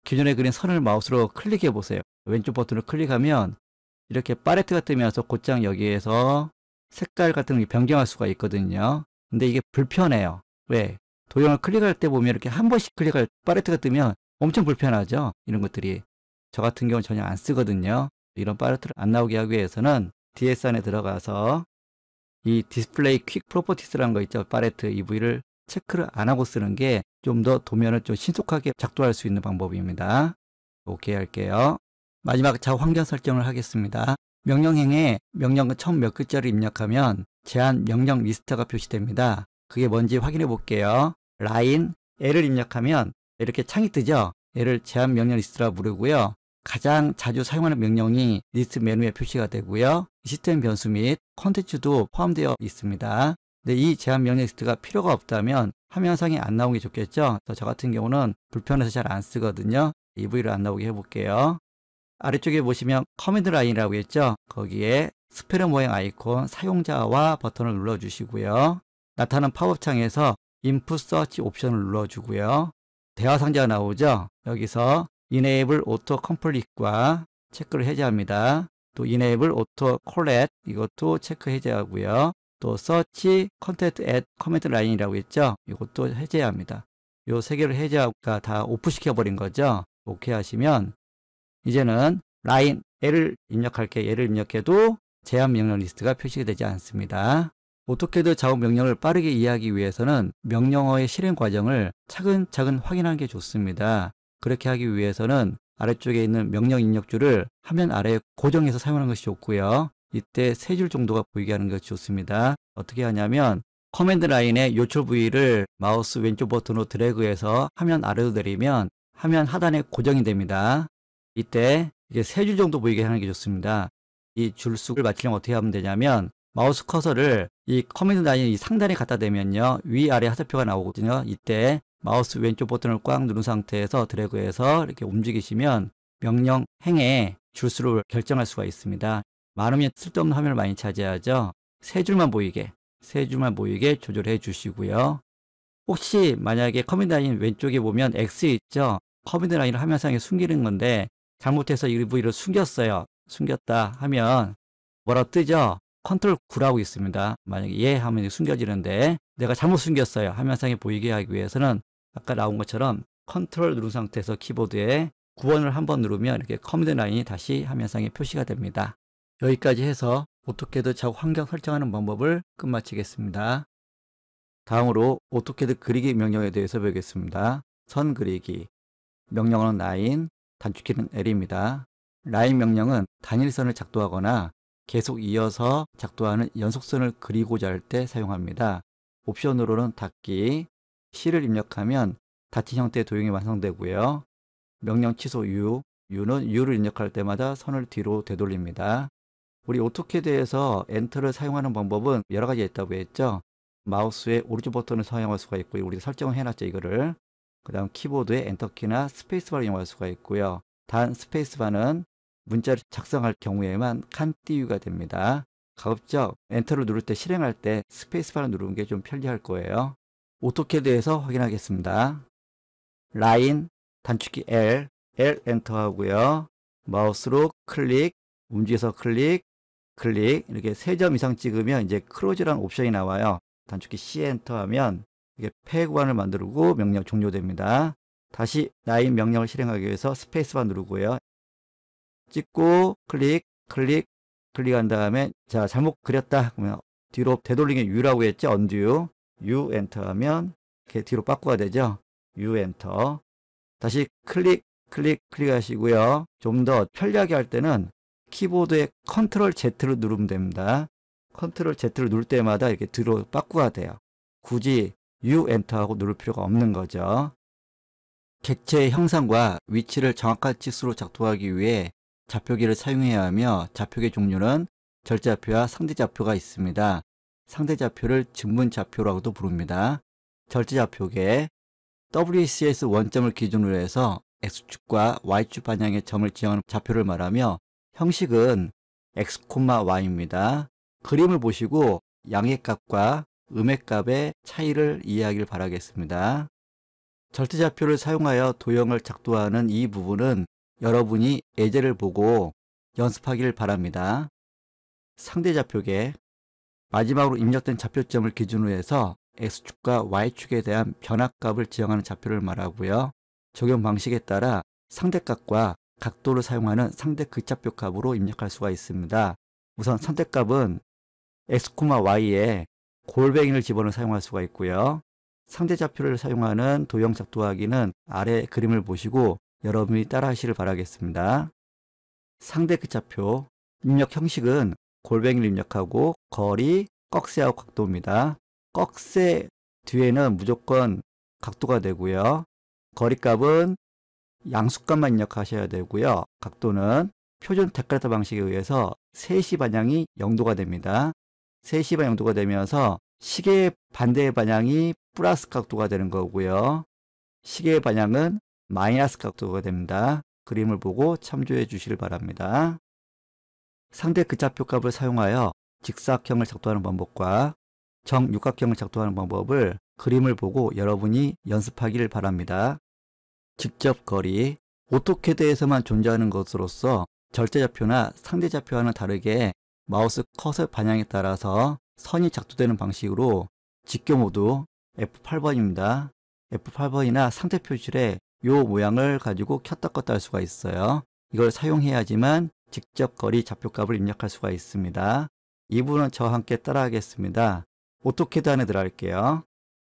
Speaker 1: 기존에 그린 선을 마우스로 클릭해 보세요. 왼쪽 버튼을 클릭하면 이렇게 팔레트가 뜨면서 곧장 여기에서 색깔 같은 게 변경할 수가 있거든요. 근데 이게 불편해요. 왜? 도형을 클릭할 때 보면 이렇게 한 번씩 클릭할 팔레트가 뜨면 엄청 불편하죠? 이런 것들이. 저 같은 경우는 전혀 안 쓰거든요. 이런 파르트를 안 나오게 하기 위해서는 DS 안에 들어가서 이 디스플레이 퀵 프로퍼티스라는 거 있죠. 파레트 e v 를 체크를 안 하고 쓰는 게 좀 더 도면을 좀 신속하게 작동할 수 있는 방법입니다. 오케이 할게요. 마지막 좌우 환경 설정을 하겠습니다. 명령행에 명령 처음 몇 글자를 입력하면 제한 명령 리스트가 표시됩니다. 그게 뭔지 확인해 볼게요. 라인 L을 입력하면 이렇게 창이 뜨죠? 얘를 제한 명령 리스트라 부르고요. 가장 자주 사용하는 명령이 리스트 메뉴에 표시가 되고요. 시스템 변수 및 컨텐츠도 포함되어 있습니다. 근데 이 제한 명령 리스트가 필요가 없다면 화면상에 안 나오게 좋겠죠. 저 같은 경우는 불편해서 잘 안 쓰거든요. e v 를안 나오게 해볼게요. 아래쪽에 보시면 커맨드 라인이라고 했죠. 거기에 스페러 모양 아이콘 사용자와 버튼을 눌러주시고요. 나타난 팝업 창에서 인풋 서치 옵션을 눌러주고요. 대화 상자가 나오죠. 여기서 enable auto complete과 체크를 해제합니다. 또 enable auto collect 이것도 체크 해제하고요. 또 search content at comment line이라고 했죠. 이것도 해제합니다. 이 세 개를 해제하니다 오프 시켜버린 거죠. 오케이 하시면 이제는 라인 L을 입력할 게 L을 입력해도 제한 명령 리스트가 표시되지 않습니다. 어떻게든 작업 명령을 빠르게 이해하기 위해서는 명령어의 실행 과정을 차근차근 확인하는 게 좋습니다. 그렇게 하기 위해서는 아래쪽에 있는 명령 입력줄을 화면 아래에 고정해서 사용하는 것이 좋고요. 이때 세 줄 정도가 보이게 하는 것이 좋습니다. 어떻게 하냐면 커맨드 라인의 요초 부위를 마우스 왼쪽 버튼으로 드래그해서 화면 아래로 내리면 화면 하단에 고정이 됩니다. 이때 이게 세 줄 정도 보이게 하는 게 좋습니다. 이 줄수를 맞추려면 어떻게 하면 되냐면 마우스 커서를 이 커맨드 라인 상단에 갖다 대면요. 위아래 하살표가 나오거든요. 이때 마우스 왼쪽 버튼을 꽉 누른 상태에서 드래그해서 이렇게 움직이시면 명령 행에 줄수를 결정할 수가 있습니다. 많으면 쓸데없는 화면을 많이 차지하죠. 세 줄만 보이게, 세 줄만 보이게 조절해 주시고요. 혹시 만약에 커맨드 라인 왼쪽에 보면 X 있죠? 커맨드 라인을 화면상에 숨기는 건데 잘못해서 일부 이를 숨겼어요. 숨겼다 하면 뭐라 뜨죠? 컨트롤 9라고 있습니다. 만약에 예 하면 숨겨지는데 내가 잘못 숨겼어요. 화면상에 보이게 하기 위해서는 아까 나온 것처럼 컨트롤 누른 상태에서 키보드에 9번을 한번 누르면 이렇게 커뮤니 라인이 다시 화면상에 표시가 됩니다. 여기까지 해서 오토캐드 작업 환경 설정하는 방법을 끝마치겠습니다. 다음으로 오토캐드 그리기 명령에 대해서 보겠습니다선 그리기 명령어는 라인, 단축키는 L입니다. 라인 명령은 단일선을 작동하거나 계속 이어서 작동하는 연속선을 그리고자 할 때 사용합니다. 옵션으로는 닫기, C를 입력하면 닫힌 형태의 도형이 완성되고요. 명령 취소 U, U는 U를 입력할 때마다 선을 뒤로 되돌립니다. 우리 오토캐드에서 엔터를 사용하는 방법은 여러 가지가 있다고 했죠. 마우스의 오른쪽 버튼을 사용할 수가 있고요. 우리가 설정을 해놨죠, 이거를. 그 다음 키보드에 엔터키나 스페이스바를 이용할 수가 있고요. 단 스페이스바는 문자를 작성할 경우에만 칸띠유가 됩니다. 가급적 엔터를 누를 때 실행할 때 스페이스바를 누르는 게 좀 편리할 거예요. 오토캐드에서 확인하겠습니다. 라인, 단축키 L, L 엔터 하고요. 마우스로 클릭, 움직여서 클릭, 클릭 이렇게 세 점 이상 찍으면 이제 크로즈라는 옵션이 나와요. 단축키 C 엔터하면 이게 폐 구간을 만들고 명령 종료됩니다. 다시 라인 명령을 실행하기 위해서 스페이스바 누르고요. 찍고 클릭, 클릭, 클릭한 다음에 자, 잘못 그렸다. 그러면 뒤로 되돌리기 U라고 했죠? 언듀. U 엔터하면 이렇게 뒤로 바꿔야 되죠? U 엔터. 다시 클릭, 클릭, 클릭하시고요. 좀 더 편리하게 할 때는 키보드에 컨트롤 Z를 누르면 됩니다. 컨트롤 Z를 누를 때마다 이렇게 뒤로 바꿔야 돼요. 굳이 U 엔터하고 누를 필요가 없는 거죠. 객체의 형상과 위치를 정확한 치수로 작동하기 위해 좌표기를 사용해야 하며 좌표기 종류는 절좌표와 상대좌표가 있습니다. 상대좌표를 증문좌표라고도 부릅니다. 절제좌표계 WCS 원점을 기준으로 해서 X축과 Y축 방향의 점을 지정하는 좌표를 말하며 형식은 X, Y입니다. 그림을 보시고 양의값과 음의값의 차이를 이해하길 바라겠습니다. 절대좌표를 사용하여 도형을 작도하는 이 부분은 여러분이 예제를 보고 연습하기를 바랍니다. 상대 좌표계 마지막으로 입력된 좌표점을 기준으로 해서 X축과 Y축에 대한 변화값을 지정하는 좌표를 말하고요. 적용 방식에 따라 상대값과 각도를 사용하는 상대 극좌표 값으로 입력할 수가 있습니다. 우선 선택값은 X, Y에 골뱅이를 집어넣어 사용할 수가 있고요. 상대 좌표를 사용하는 도형 작도하기는 아래 그림을 보시고 여러분이 따라 하시길 바라겠습니다. 상대 끝자표 그 입력 형식은 골뱅이를 입력하고 거리, 꺽쇠하고 각도입니다. 꺽쇠 뒤에는 무조건 각도가 되고요. 거리값은 양수값만 입력하셔야 되고요. 각도는 표준 데크레터 방식에 의해서 3시 반향이 0도가 됩니다. 3시 반 0도가 되면서 시계 반대의 반향이 플러스 각도가 되는 거고요. 시계의 반향은 마이너스 각도가 됩니다. 그림을 보고 참조해 주시길 바랍니다. 상대 그자표값을 사용하여 직사각형을 작도하는 방법과 정육각형을 작도하는 방법을 그림을 보고 여러분이 연습하기를 바랍니다. 직접 거리, 오토캐드에서만 존재하는 것으로서 절대좌표나 상대좌표와는 다르게 마우스 컷의 방향에 따라서 선이 작도되는 방식으로 직교 모두 F8번입니다. F8번이나 상태 표시에 요 모양을 가지고 켰다 껐다 할 수가 있어요. 이걸 사용해야지만 직접 거리 좌표값을 입력할 수가 있습니다. 이 부분은 저와 함께 따라하겠습니다. 오토캐드 안에 들어갈게요.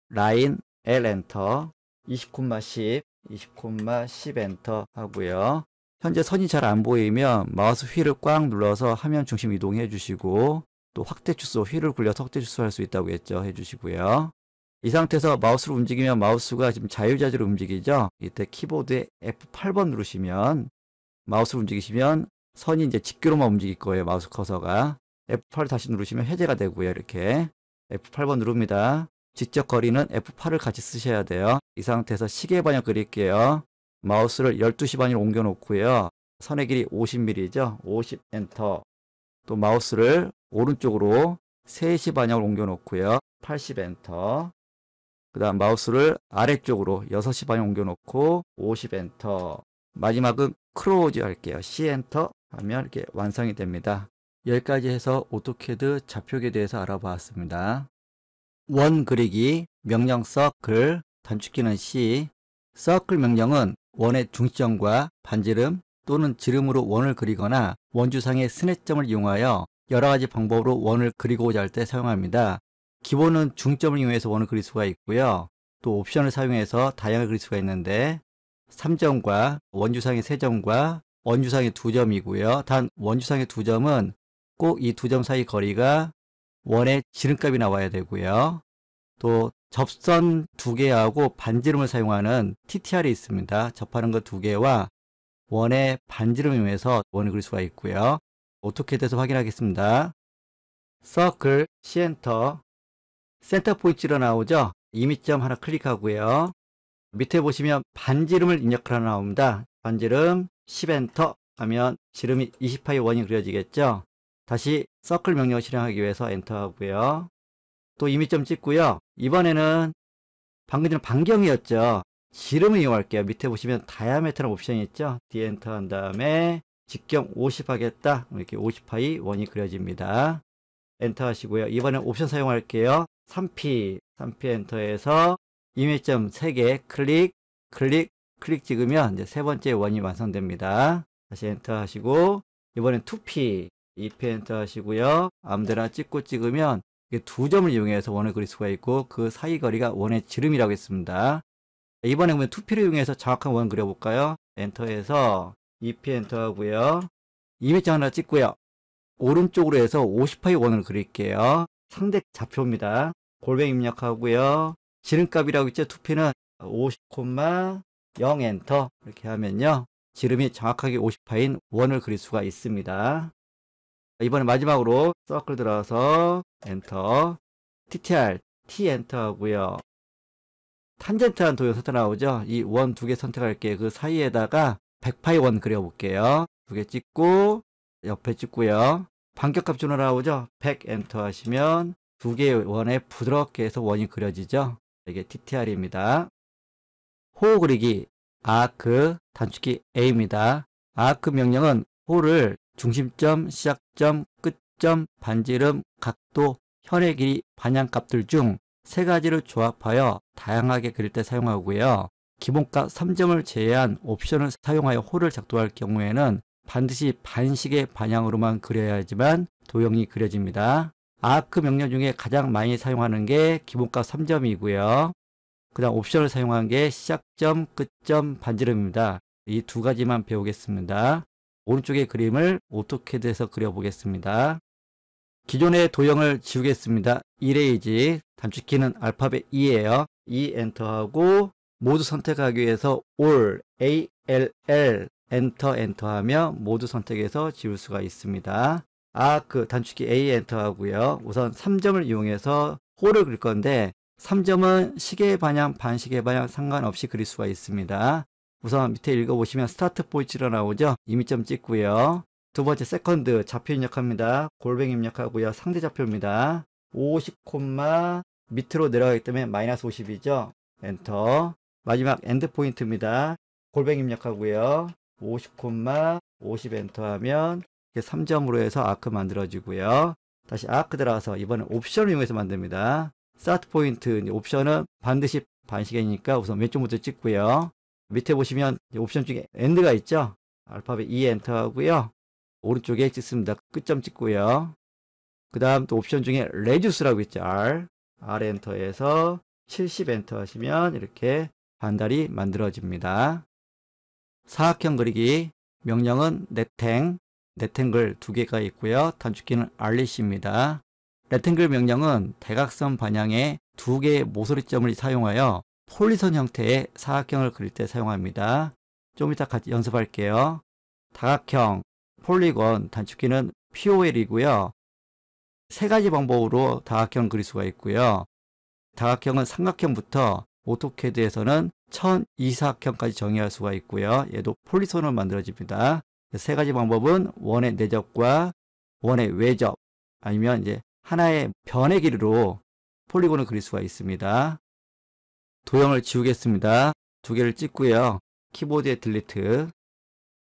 Speaker 1: 라인 L 엔터 20,10 20,10 엔터 하고요. 현재 선이 잘 안 보이면 마우스 휠을 꽉 눌러서 화면 중심 이동해 주시고 또 확대 주소 휠을 굴려서 확대 주소할 수 있다고 했죠. 해 주시고요. 이 상태에서 마우스를 움직이면 마우스가 지금 자유자재로 움직이죠. 이때 키보드에 F8번 누르시면 마우스를 움직이시면 선이 이제 직교로만 움직일 거예요. 마우스 커서가. f 8 다시 누르시면 해제가 되고요. 이렇게. F8번 누릅니다. 직접 거리는 F8을 같이 쓰셔야 돼요. 이 상태에서 시계 방향 그릴게요. 마우스를 12시 반으로 옮겨 놓고요. 선의 길이 50mm죠. 50 엔터. 또 마우스를 오른쪽으로 3시 반향을 옮겨 놓고요. 80 엔터. 그 다음 마우스를 아래쪽으로 6시 반에 옮겨놓고 50 엔터 마지막은 크로즈 할게요 C 엔터 하면 이렇게 완성이 됩니다 여기까지 해서 오토캐드 좌표기에 대해서 알아보았습니다 원 그리기 명령 서클 단축키는 C 서클 명령은 원의 중점과 반지름 또는 지름으로 원을 그리거나 원주상의 스냅점을 이용하여 여러 가지 방법으로 원을 그리고자 할 때 사용합니다. 기본은 중점을 이용해서 원을 그릴 수가 있고요. 또 옵션을 사용해서 다양하게 그릴 수가 있는데 3점과 원주상의 3점과 원주상의 2점이고요. 단 원주상의 2점은 꼭 이2점 사이 거리가 원의 지름값이 나와야 되고요. 또 접선 2 개하고 반지름을 사용하는 TTR이 있습니다. 접하는 것2 개와 원의 반지름을 이용해서 원을 그릴 수가 있고요. 어떻게 돼서 확인하겠습니다. 서클, 시엔터, 센터 포인트로 나오죠. 이미점 하나 클릭하고요. 밑에 보시면 반지름을 입력하라 나옵니다. 반지름 10엔터 하면 지름이 2 0파이 원이 그려지겠죠. 다시 서클 명령을 실행하기 위해서 엔터 하고요. 또 이미점 찍고요. 이번에는 방금 전 반경이었죠. 지름을 이용할게요. 밑에 보시면 다이아메트라 옵션이 있죠. D 엔터 한 다음에 직경 50 하겠다. 이렇게 5 0파이 원이 그려집니다. 엔터 하시고요. 이번엔 옵션 사용할게요. 3P, 3P 엔터에서 이미점 3개 클릭, 클릭, 클릭 찍으면 이제 세 번째 원이 완성됩니다. 다시 엔터 하시고, 이번엔 2P, 2P 엔터 하시고요. 아무데나 찍고 찍으면 두 점을 이용해서 원을 그릴 수가 있고, 그 사이 거리가 원의 지름이라고 했습니다. 이번에 보면 2P를 이용해서 정확한 원 그려볼까요? 엔터해서 2P 엔터 하고요. 이미점 하나 찍고요. 오른쪽으로 해서 50파의 원을 그릴게요. 상대 좌표입니다. 골뱅이 입력하고요. 지름값이라고 있죠. 투피는 50,0 엔터 이렇게 하면요. 지름이 정확하게 50파인 원을 그릴 수가 있습니다. 이번에 마지막으로 서클 들어서 엔터 TTR T 엔터 하고요. 탄젠트한 도형 선택 나오죠. 이 원 두 개 선택할게요. 그 사이에다가 100파이 원 그려볼게요. 두 개 찍고 옆에 찍고요. 반격값 주호 나오죠? 100 엔터 하시면 두 개의 원에 부드럽게 해서 원이 그려지죠? 이게 TTR입니다. 호호 그리기 아크 단축키 A입니다. 아크 명령은 호를 중심점, 시작점, 끝점, 반지름, 각도, 현의 길이, 반향값들 중 세 가지를 조합하여 다양하게 그릴 때 사용하고요. 기본값 3점을 제외한 옵션을 사용하여 홀을 작동할 경우에는 반드시 반식의 반향으로만 그려야지만 도형이 그려집니다. 아크 그 명령 중에 가장 많이 사용하는 게 기본값 3점이고요. 그 다음 옵션을 사용한 게 시작점, 끝점, 반지름입니다. 이 두 가지만 배우겠습니다. 오른쪽의 그림을 오토캐드에서 그려보겠습니다. 기존의 도형을 지우겠습니다. 이레이지 단축키는 알파벳 e 에요 E 엔터하고 모두 선택하기 위해서 All, A, L, L 엔터 엔터하며 모두 선택해서 지울 수가 있습니다. 아, 그 단축키 A 엔터하고요. 우선 3점을 이용해서 홀을 그릴 건데 3점은 시계 방향, 반시계 방향 상관없이 그릴 수가 있습니다. 우선 밑에 읽어보시면 스타트 포인트로 나오죠. 임미점 찍고요. 두 번째 세컨드 좌표 입력합니다. 골뱅 입력하고요. 상대 좌표입니다. 50, 밑으로 내려가기 때문에 마이너스 50이죠. 엔터. 마지막 엔드 포인트입니다. 골뱅 입력하고요. 50 콤마 50 엔터하면 3점으로 해서 아크 만들어지고요. 다시 아크 들어가서 이번엔 옵션을 이용해서 만듭니다. 스타트 포인트 옵션은 반드시 반시계니까 우선 왼쪽부터 찍고요. 밑에 보시면 옵션 중에 엔드가 있죠. 알파벳 E 엔터하고요. 오른쪽에 찍습니다. 끝점 찍고요. 그 다음 또 옵션 중에 레듀스라고 있죠. R. R 엔터에서 70 엔터 하시면 이렇게 반달이 만들어집니다. 사각형 그리기 명령은 네탱, 네탱글 두 개가 있고요. 단축키는 알리시입니다. 레탱글 명령은 대각선 반향에두 개의 모서리점을 사용하여 폴리선 형태의 사각형을 그릴 때 사용합니다. 좀 이따 같이 연습할게요. 다각형, 폴리곤, 단축키는 POL이고요. 세 가지 방법으로 다각형 그릴 수가 있고요. 다각형은 삼각형부터 오토캐드에서는 1024형까지 정의할 수가 있고요. 얘도 폴리선으로 만들어집니다. 세 가지 방법은 원의 내접과 원의 외접 아니면 이제 하나의 변의 길이로 폴리곤을 그릴 수가 있습니다. 도형을 지우겠습니다. 두 개를 찍고요. 키보드의 딜리트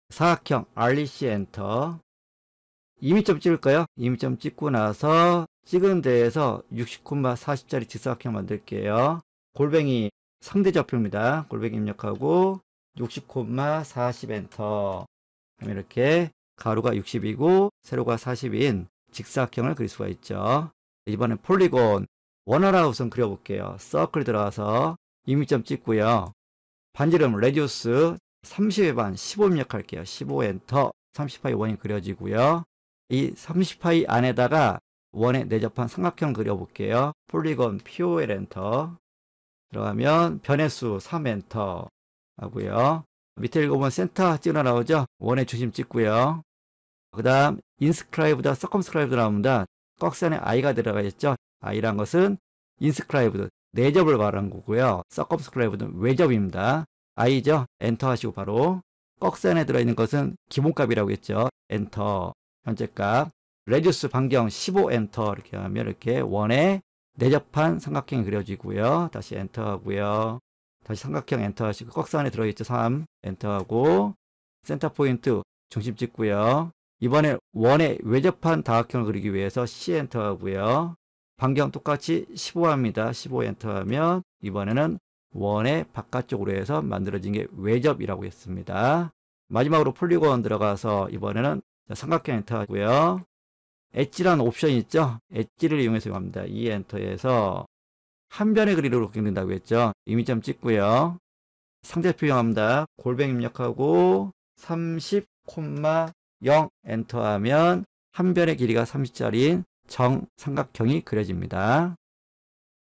Speaker 1: 사각형 알리시 엔터 이미점 찍을까요? 이미점 찍고 나서 찍은 데에서 60,40짜리 직사각형 만들게요. 골뱅이 상대좌표입니다. 골뱅이 입력하고 60,40 엔터 하면 이렇게 가로가 60이고 세로가 40인 직사각형을 그릴 수가 있죠. 이번엔 폴리곤 원활한 우선 그려볼게요. 서클 들어와서 임의점 찍고요. 반지름 레디우스 30의 반15 입력할게요. 15 엔터 30파이 원이 그려지고요. 이 30파이 안에다가 원에 내접한 삼각형 그려볼게요. 폴리곤 POL 엔터 들어가면 변의 수 3엔터 하고요. 밑에 읽어보면 센터 찍어 나오죠. 원의 중심 찍고요. 그 다음 인스크라이브다 서컴스크라이브드 나옵니다. 꺽산에 i가 들어가 있죠. i란 것은 인스크라이브드 내접을 말한 거고요. 서컴스크라이브드는 외접입니다. i죠. 엔터 하시고 바로 꺽산에 들어있는 것은 기본값이라고 했죠. 엔터 현재값 레디우스 반경 15 엔터 이렇게 하면 이렇게 원의 내접한 삼각형이 그려지고요. 다시 엔터하고요. 다시 삼각형 엔터하시고 꺽수 안에 들어있죠. 3 엔터하고 센터 포인트 중심 찍고요. 이번에 원의 외접한 다각형을 그리기 위해서 C 엔터하고요. 반경 똑같이 15합니다. 15 엔터하면 이번에는 원의 바깥쪽으로 해서 만들어진 게 외접이라고 했습니다. 마지막으로 폴리곤 들어가서 이번에는 삼각형 엔터하고요. 엣지라는 옵션이 있죠. 엣지를 이용해서 갑니다이 엔터에서 한 변의 그리로 그린다고 했죠. 이미점 찍고요. 상대표 이합니다 골뱅 입력하고 30,0 엔터하면 한 변의 길이가 30짜리인 정삼각형이 그려집니다.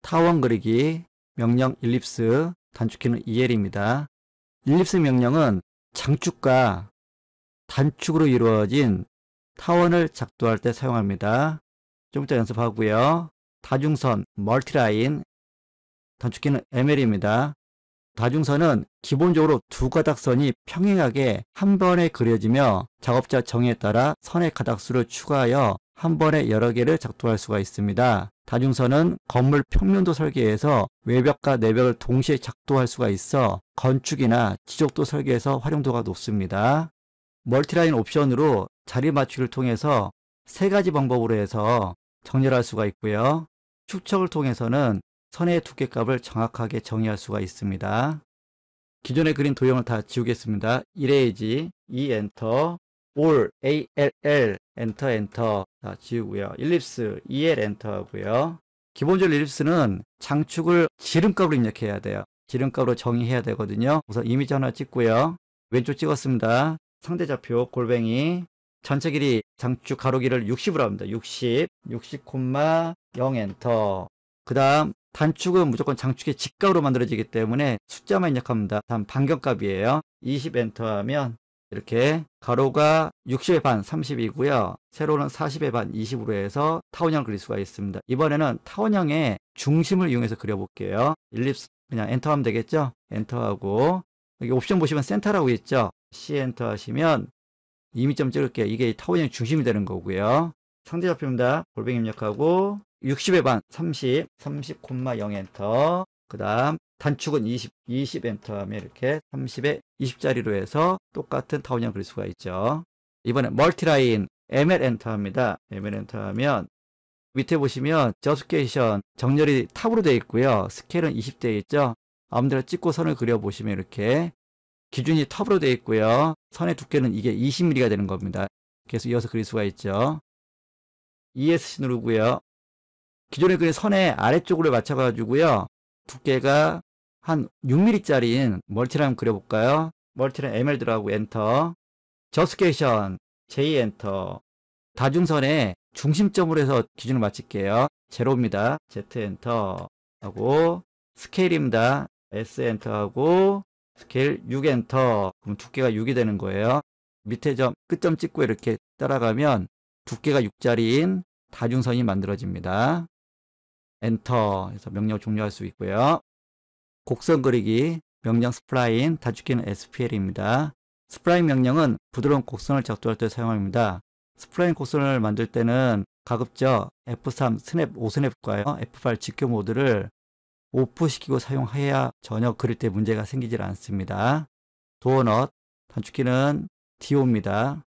Speaker 1: 타원 그리기 명령 일립스 단축키는 EL입니다. 일립스 명령은 장축과 단축으로 이루어진 타원을 작도할 때 사용합니다. 좀 이따 연습하고요. 다중선, 멀티라인, 단축키는 ML입니다. 다중선은 기본적으로 두 가닥선이 평행하게 한 번에 그려지며 작업자 정에 의 따라 선의 가닥수를 추가하여 한 번에 여러 개를 작도할 수가 있습니다. 다중선은 건물 평면도 설계에서 외벽과 내벽을 동시에 작도할 수가 있어 건축이나 지적도 설계에서 활용도가 높습니다. 멀티라인 옵션으로 자리 맞추기를 통해서 세 가지 방법으로 해서 정렬할 수가 있고요. 축척을 통해서는 선의 두께값을 정확하게 정의할 수가 있습니다. 기존에 그린 도형을 다 지우겠습니다. 1에이지, 2 엔터, 올 l l all, 엔터 엔터 다 지우고요. 일립스, el 엔터 하고요. 기본적으로 일립스는 장축을 지름값으로 입력해야 돼요. 지름값으로 정의해야 되거든요. 우선 이미지 하나 찍고요. 왼쪽 찍었습니다. 상대좌표 골뱅이 전체 길이 장축 가로 길을 60으로 합니다. 60, 60,0 콤마 엔터. 그 다음 단축은 무조건 장축의 직각으로 만들어지기 때문에 숫자만 입력합니다. 다음 반경값이에요. 20 엔터 하면 이렇게 가로가 60의 반 30이고요. 세로는 40의 반 20으로 해서 타원형을 그릴 수가 있습니다. 이번에는 타원형의 중심을 이용해서 그려볼게요. 일립스 그냥 엔터하면 되겠죠? 엔터하고 여기 옵션 보시면 센터라고 있죠? C 엔터 하시면 이미점 찍을게요. 이게 타원형 중심이 되는 거고요. 상대 좌표입니다. 골뱅이 입력하고 60의 반 30, 30,0 콤마 엔터 그 다음 단축은 20, 20 엔터 하면 이렇게 30에 20짜리로 해서 똑같은 타원형 그릴 수가 있죠. 이번에 멀티라인 ML 엔터 합니다. ML 엔터 하면 밑에 보시면 저스케이션 정렬이 탑으로 되어 있고요. 스케일은 20대 있죠. 아무데나 찍고 선을 그려보시면 이렇게 기준이 탑으로 되어 있고요. 선의 두께는 이게 20mm가 되는 겁니다. 계속 이어서 그릴 수가 있죠. ESC 누르고요. 기존에 그린 선의 아래쪽으로 맞춰가지고요. 두께가 한 6mm짜리인 멀티를 한번 그려볼까요? 멀티는 ML 들어가고 엔터. 저스케이션 J 엔터. 다중선의 중심점으로 해서 기준을 맞출게요. 제로입니다. Z 엔터 하고 스케일입니다. S 엔터하고 스케일 6 엔터 그럼 두께가 6이 되는 거예요. 밑에 점 끝점 찍고 이렇게 따라가면 두께가 6자리인 다중선이 만들어집니다. 엔터 해서 명령 종료할 수 있고요. 곡선 그리기 명령 스프라인 다주기는 SPL입니다. 스프라인 명령은 부드러운 곡선을 작도할 때 사용합니다. 스프라인 곡선을 만들 때는 가급적 F3 스냅 5스냅과 F8 직교 모드를 오프시키고 사용해야 전혀 그릴 때 문제가 생기질 않습니다. 도넛 단축키는 DO입니다.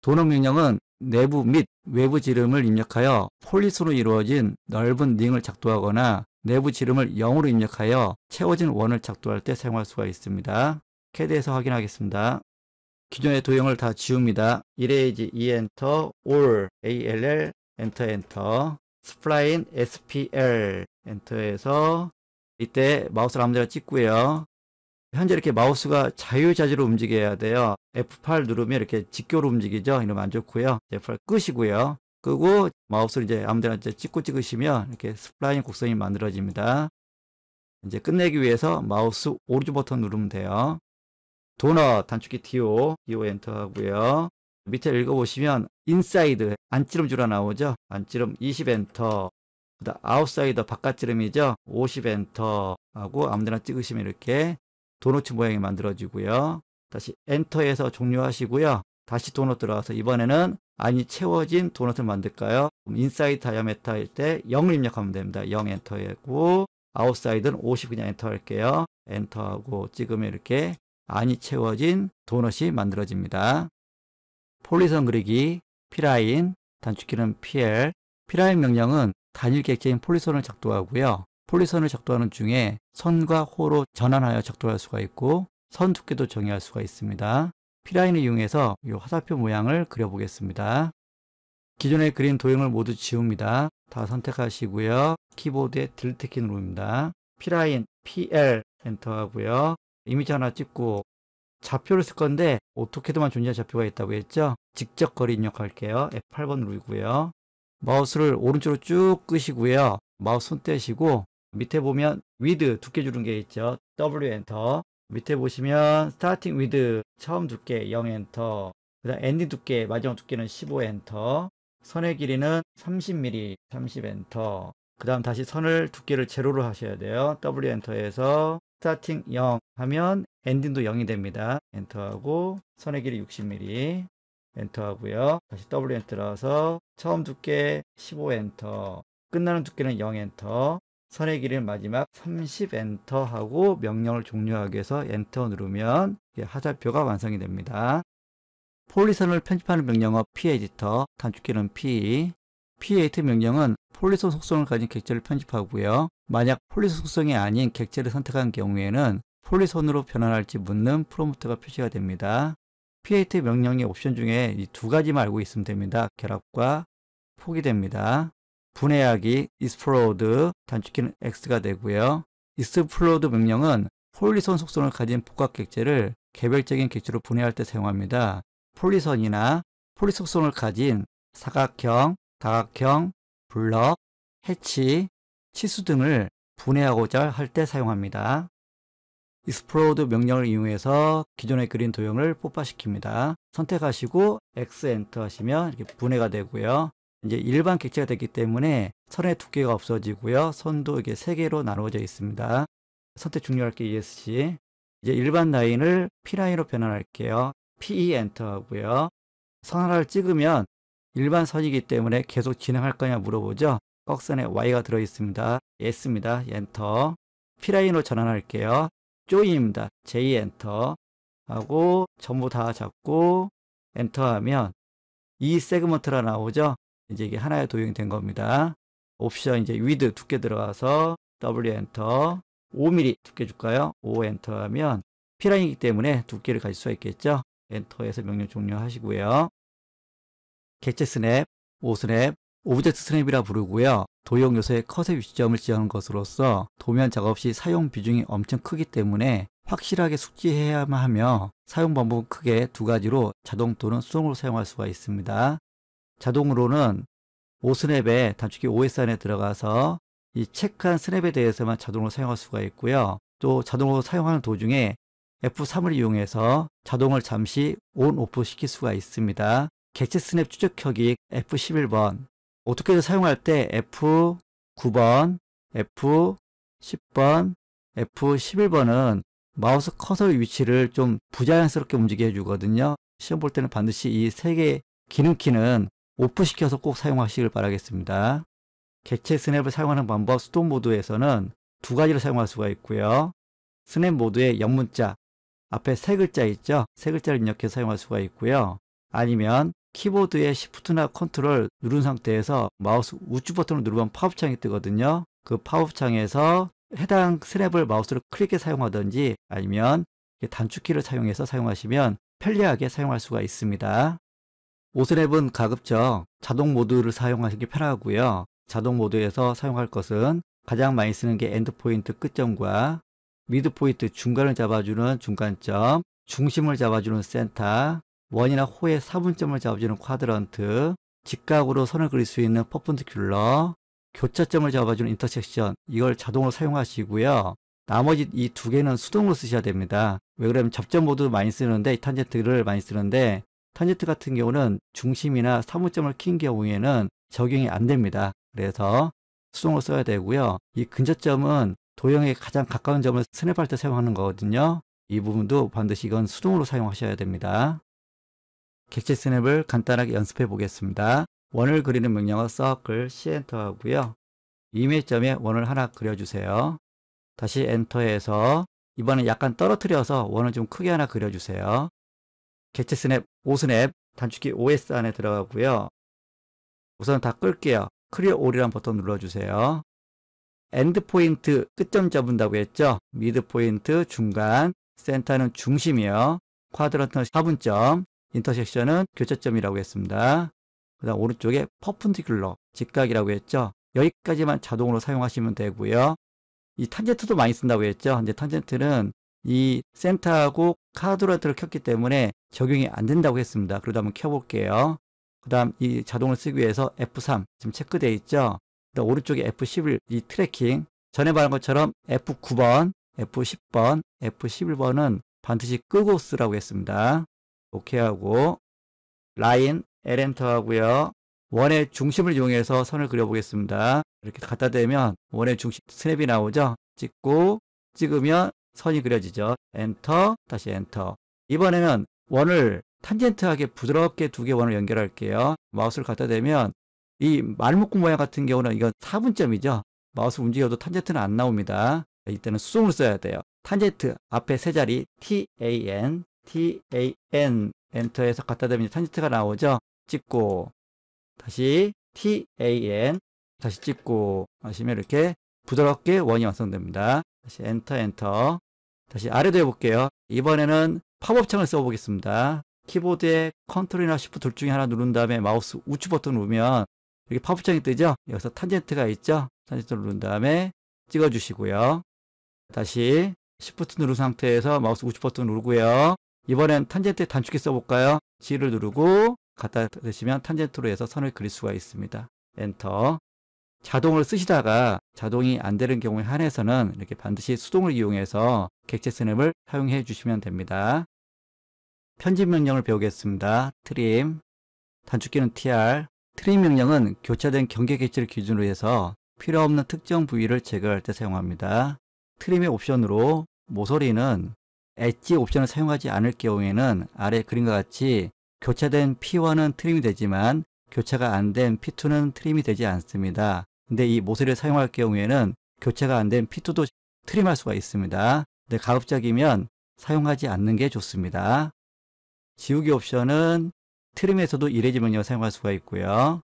Speaker 1: 도넛 명령은 내부 및 외부 지름을 입력하여 폴리스로 이루어진 넓은 링을 작도하거나 내부 지름을 0으로 입력하여 채워진 원을 작도할 때 사용할 수가 있습니다. 캐드에서 확인하겠습니다. 기존의 도형을 다 지웁니다. 이레이지 E 엔터, 올, l l ALL, 엔터 엔터 스프라인 SPL 엔터에서 이때 마우스를 아무데나 찍고요. 현재 이렇게 마우스가 자유자재로 움직여야 돼요. F8 누르면 이렇게 직교로 움직이죠. 이러면 안 좋고요. F8 끄시고요. 끄고 마우스를 이제 아무데나 이제 찍고 찍으시면 이렇게 스프라인 곡선이 만들어집니다. 이제 끝내기 위해서 마우스 오른쪽 버튼 누르면 돼요. 도넛 단축키 DO, DO 엔터 하고요. 밑에 읽어보시면 인사이드 안찌름주로 나오죠. 안찌름 20엔터 그다음 아웃사이더 바깥지름이죠 50엔터 하고 아무데나 찍으시면 이렇게 도넛 모양이 만들어지고요. 다시 엔터에서 종료하시고요. 다시 도넛 들어와서 이번에는 아니 채워진 도넛을 만들까요? 인사이드 다이아메타할때 0을 입력하면 됩니다. 0 엔터이고 아웃사이드는 50 그냥 엔터 할게요. 엔터하고 찍으면 이렇게 안이 채워진 도넛이 만들어집니다. 폴리선 그리기 피라인 단축키는 pl, 피라인 명령은 단일 객체인 폴리선을 작동하고요. 폴리선을 작동하는 중에 선과 호로 전환하여 작동할 수가 있고 선 두께도 정의할 수가 있습니다. 피라인을 이용해서 이 화살표 모양을 그려보겠습니다. 기존에 그린 도형을 모두 지웁니다. 다 선택하시고요. 키보드의 딜트 키 누릅니다. 피라인 pl 엔터하고요. 이미지 하나 찍고 좌표를 쓸 건데 어떻게든만존재한 좌표가 있다고 했죠. 직접 거리 입력할게요. F8번 룰이고요. 마우스를 오른쪽으로 쭉 끄시고요. 마우스 손 떼시고 밑에 보면 위드 두께 주는 게 있죠. W 엔터. 밑에 보시면 스타팅 위드 처음 두께 0 엔터. 그다음 엔딩 두께 마지막 두께는 15 엔터. 선의 길이는 30mm 30 엔터. 그다음 다시 선을 두께를 제로로 하셔야 돼요. W 엔터에서 스타팅 0 하면 엔딩도 0이 됩니다. 엔터하고 선의 길이 60mm 엔터 하고요. 다시 W 엔터라서 처음 두께 15 엔터 끝나는 두께는 0 엔터 선의 길이는 마지막 30 엔터 하고 명령을 종료하기 위해서 엔터 누르면 하자표가 완성이 됩니다. 폴리선을 편집하는 명령어 p 에디터 단축키는 p p8 명령은 폴리소 속성을 가진 객체를 편집하고요. 만약 폴리소 속성이 아닌 객체를 선택한 경우에는 폴리선으로 변환할지 묻는 프롬프트가 표시가 됩니다. p8 명령의 옵션 중에 이 두 가지만 알고 있으면 됩니다. 결합과 포기 됩니다. 분해하기 explode 단축키는 x가 되고요. explode 명령은 폴리선 속성을 가진 복합 객체를 개별적인 객체로 분해할 때 사용합니다. 폴리선이나 폴리 속성을 가진 사각형, 다각형, 블럭, 해치, 치수 등을 분해하고자 할 때 사용합니다. 익스플로드 명령을 이용해서 기존의 그린 도형을 폭파시킵니다. 선택하시고 X 엔터 하시면 이렇게 분해가 되고요. 이제 일반 객체가 됐기 때문에 선의 두께가 없어지고요. 선도 이게 렇세 개로 나누어져 있습니다. 선택 중요할게 ESC. 이제 일반 라인을 P 라인으로 변환할게요. PE 엔터 하고요. 선 하나를 찍으면 일반 선이기 때문에 계속 진행할 거냐 물어보죠. 박선에 Y가 들어있습니다. S입니다. 엔터. 피라인으로 전환할게요. 조이입니다. J 엔터. 하고 전부 다 잡고 엔터하면 이 세그먼트라 나오죠. 이제 이게 하나의도형이된 겁니다. 옵션 이제 위드 두께 들어가서 W 엔터 5mm 두께 줄까요? 5 엔터하면 피라인이기 때문에 두께를 가질 수가 있겠죠. 엔터에서 명령 종료하시고요. 객체 스냅, 오스냅, 오브젝트 스냅이라 부르고요. 도형 요소의 컷의 위치점을 지정한 것으로서 도면 작업 시 사용 비중이 엄청 크기 때문에 확실하게 숙지해야만 하며 사용 방법은 크게 두 가지로 자동 또는 수동으로 사용할 수가 있습니다. 자동으로는 오스냅에 단축키 OS 안에 들어가서 이 체크한 스냅에 대해서만 자동으로 사용할 수가 있고요. 또 자동으로 사용하는 도중에 F3을 이용해서 자동을 잠시 온, 오프 시킬 수가 있습니다. 객체 스냅 추적혁이 F11번, 오토캐드 사용할 때 F9번, F10번, F11번은 마우스 커서의 위치를 좀 부자연스럽게 움직여 주거든요 시험 볼 때는 반드시 이 세 개의 기능키는 오프시켜서 꼭 사용하시길 바라겠습니다. 객체 스냅을 사용하는 방법 수동 모드에서는 두 가지로 사용할 수가 있고요. 스냅 모드의 영문자 앞에 세 글자 있죠? 세 글자를 입력해서 사용할 수가 있고요. 아니면 키보드의 s h i f t 나 c 컨트롤 누른 상태에서 마우스 우측 버튼을 누르면 팝업창이 뜨거든요. 그 팝업창에서 해당 스냅을 마우스를 클릭해 사용하든지 아니면 단축키를 사용해서 사용하시면 편리하게 사용할 수가 있습니다. 오스랩은 가급적 자동 모드를 사용하시기 편하고요. 자동 모드에서 사용할 것은 가장 많이 쓰는 게 엔드포인트 끝점과 미드포인트 중간을 잡아주는 중간점, 중심을 잡아주는 센터, 원이나 호의 사분점을 잡아주는 쿼드런트, 직각으로 선을 그릴 수 있는 퍼펀트큘러, 교차점을 잡아주는 인터섹션 이걸 자동으로 사용하시고요. 나머지 이 두 개는 수동으로 쓰셔야 됩니다. 왜 그러면 접점 모두 많이 쓰는데 탄젠트를 많이 쓰는데 탄젠트 같은 경우는 중심이나 사분점을킨 경우에는 적용이 안 됩니다. 그래서 수동으로 써야 되고요. 이근접점은 도형에 가장 가까운 점을 스냅할 때 사용하는 거거든요. 이 부분도 반드시 이건 수동으로 사용하셔야 됩니다. 객체 스냅을 간단하게 연습해 보겠습니다. 원을 그리는 명령어 circle C 엔터 하고요. 이매점에 원을 하나 그려주세요. 다시 엔터해서 이번엔 약간 떨어뜨려서 원을 좀 크게 하나 그려주세요. 객체 스냅 5스냅 단축키 OS 안에 들어가고요. 우선 다 끌게요. 크리어 올이란 버튼 눌러주세요. 엔드 포인트 끝점 잡은다고 했죠? 미드 포인트 중간, 센터는 중심이요. 쿼드런트 4분점, 인터섹션은 교차점이라고 했습니다. 그 다음 오른쪽에 퍼펜디큘러 직각이라고 했죠. 여기까지만 자동으로 사용하시면 되고요. 이 탄젠트도 많이 쓴다고 했죠. 근데 탄젠트는 이 센터하고 카드라이트를 켰기 때문에 적용이 안 된다고 했습니다. 그러다 한번 켜볼게요. 그 다음 이 자동을 쓰기 위해서 F3 지금 체크되어 있죠. 그다음 오른쪽에 F11 이 트래킹 전에 말한 것처럼 F9번, F10번, F11번은 반드시 끄고 쓰라고 했습니다. 오케이 하고 라인 L 엔터 하고요. 원의 중심을 이용해서 선을 그려보겠습니다. 이렇게 갖다 대면 원의 중심 스냅이 나오죠. 찍고 찍으면 선이 그려지죠. 엔터 다시 엔터 이번에는 원을 탄젠트하게 부드럽게 두 개 원을 연결할게요. 마우스를 갖다 대면 이 말목구 모양 같은 경우는 이건 4분점이죠. 마우스 움직여도 탄젠트는 안 나옵니다. 이때는 수동을 써야 돼요. 탄젠트 앞에 세 자리 TAN TAN 엔터에서 갖다 대면 탄지트가 나오죠. 찍고 다시 TAN 다시 찍고 하시면 이렇게 부드럽게 원이 완성됩니다. 다시 엔터 엔터 다시 아래도 해볼게요. 이번에는 팝업창을 써보겠습니다. 키보드에 컨트롤이나 쉬프트 둘 중에 하나 누른 다음에 마우스 우측 버튼 누르면 이렇게 팝업창이 뜨죠? 여기서 탄젠트가 있죠? 탄젠트를 누른 다음에 찍어주시고요. 다시 쉬프트 누른 상태에서 마우스 우측 버튼 누르고요. 이번엔 탄젠트 단축키 써볼까요? G를 누르고 갖다 대시면 탄젠트로 해서 선을 그릴 수가 있습니다. 엔터 자동을 쓰시다가 자동이 안 되는 경우에 한해서는 이렇게 반드시 수동을 이용해서 객체 스냅을 사용해 주시면 됩니다. 편집 명령을 배우겠습니다. 트림, 단축키는 TR, 트림 명령은 교차된 경계 객체를 기준으로 해서 필요없는 특정 부위를 제거할 때 사용합니다. 트림의 옵션으로 모서리는 엣지 옵션을 사용하지 않을 경우에는 아래 그림과 같이 교차된 P1은 트림이 되지만 교차가 안 된 P2는 트림이 되지 않습니다. 근데 이 모서리를 사용할 경우에는 교차가 안 된 P2도 트림할 수가 있습니다. 근데 가급적이면 사용하지 않는 게 좋습니다. 지우기 옵션은 트림에서도 이래지 명령을 사용할 수가 있고요.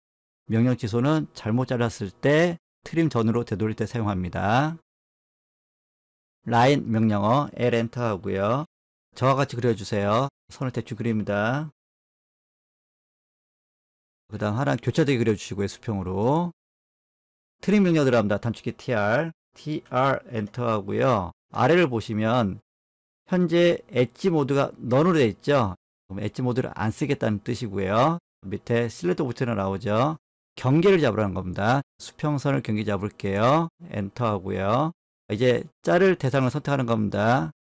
Speaker 1: 명령 취소는 잘못 잘랐을 때 트림 전으로 되돌릴 때 사용합니다. 라인 명령어 L 엔터 하고요. 저와 같이 그려주세요. 선을 대충 그립니다. 그 다음 하나 교차되게 그려주시고요. 수평으로. 트림 명령 들어갑니다. 단축키 TR, TR 엔터 하고요. 아래를 보시면 현재 엣지 모드가 넌으로 되어 있죠. 그럼 엣지 모드를 안 쓰겠다는 뜻이고요. 밑에 실루엣 오브제 나오죠. 경계를 잡으라는 겁니다. 수평선을 경계 잡을게요. 엔터 하고요. 이제 자를 대상을 선택하는 겁니다.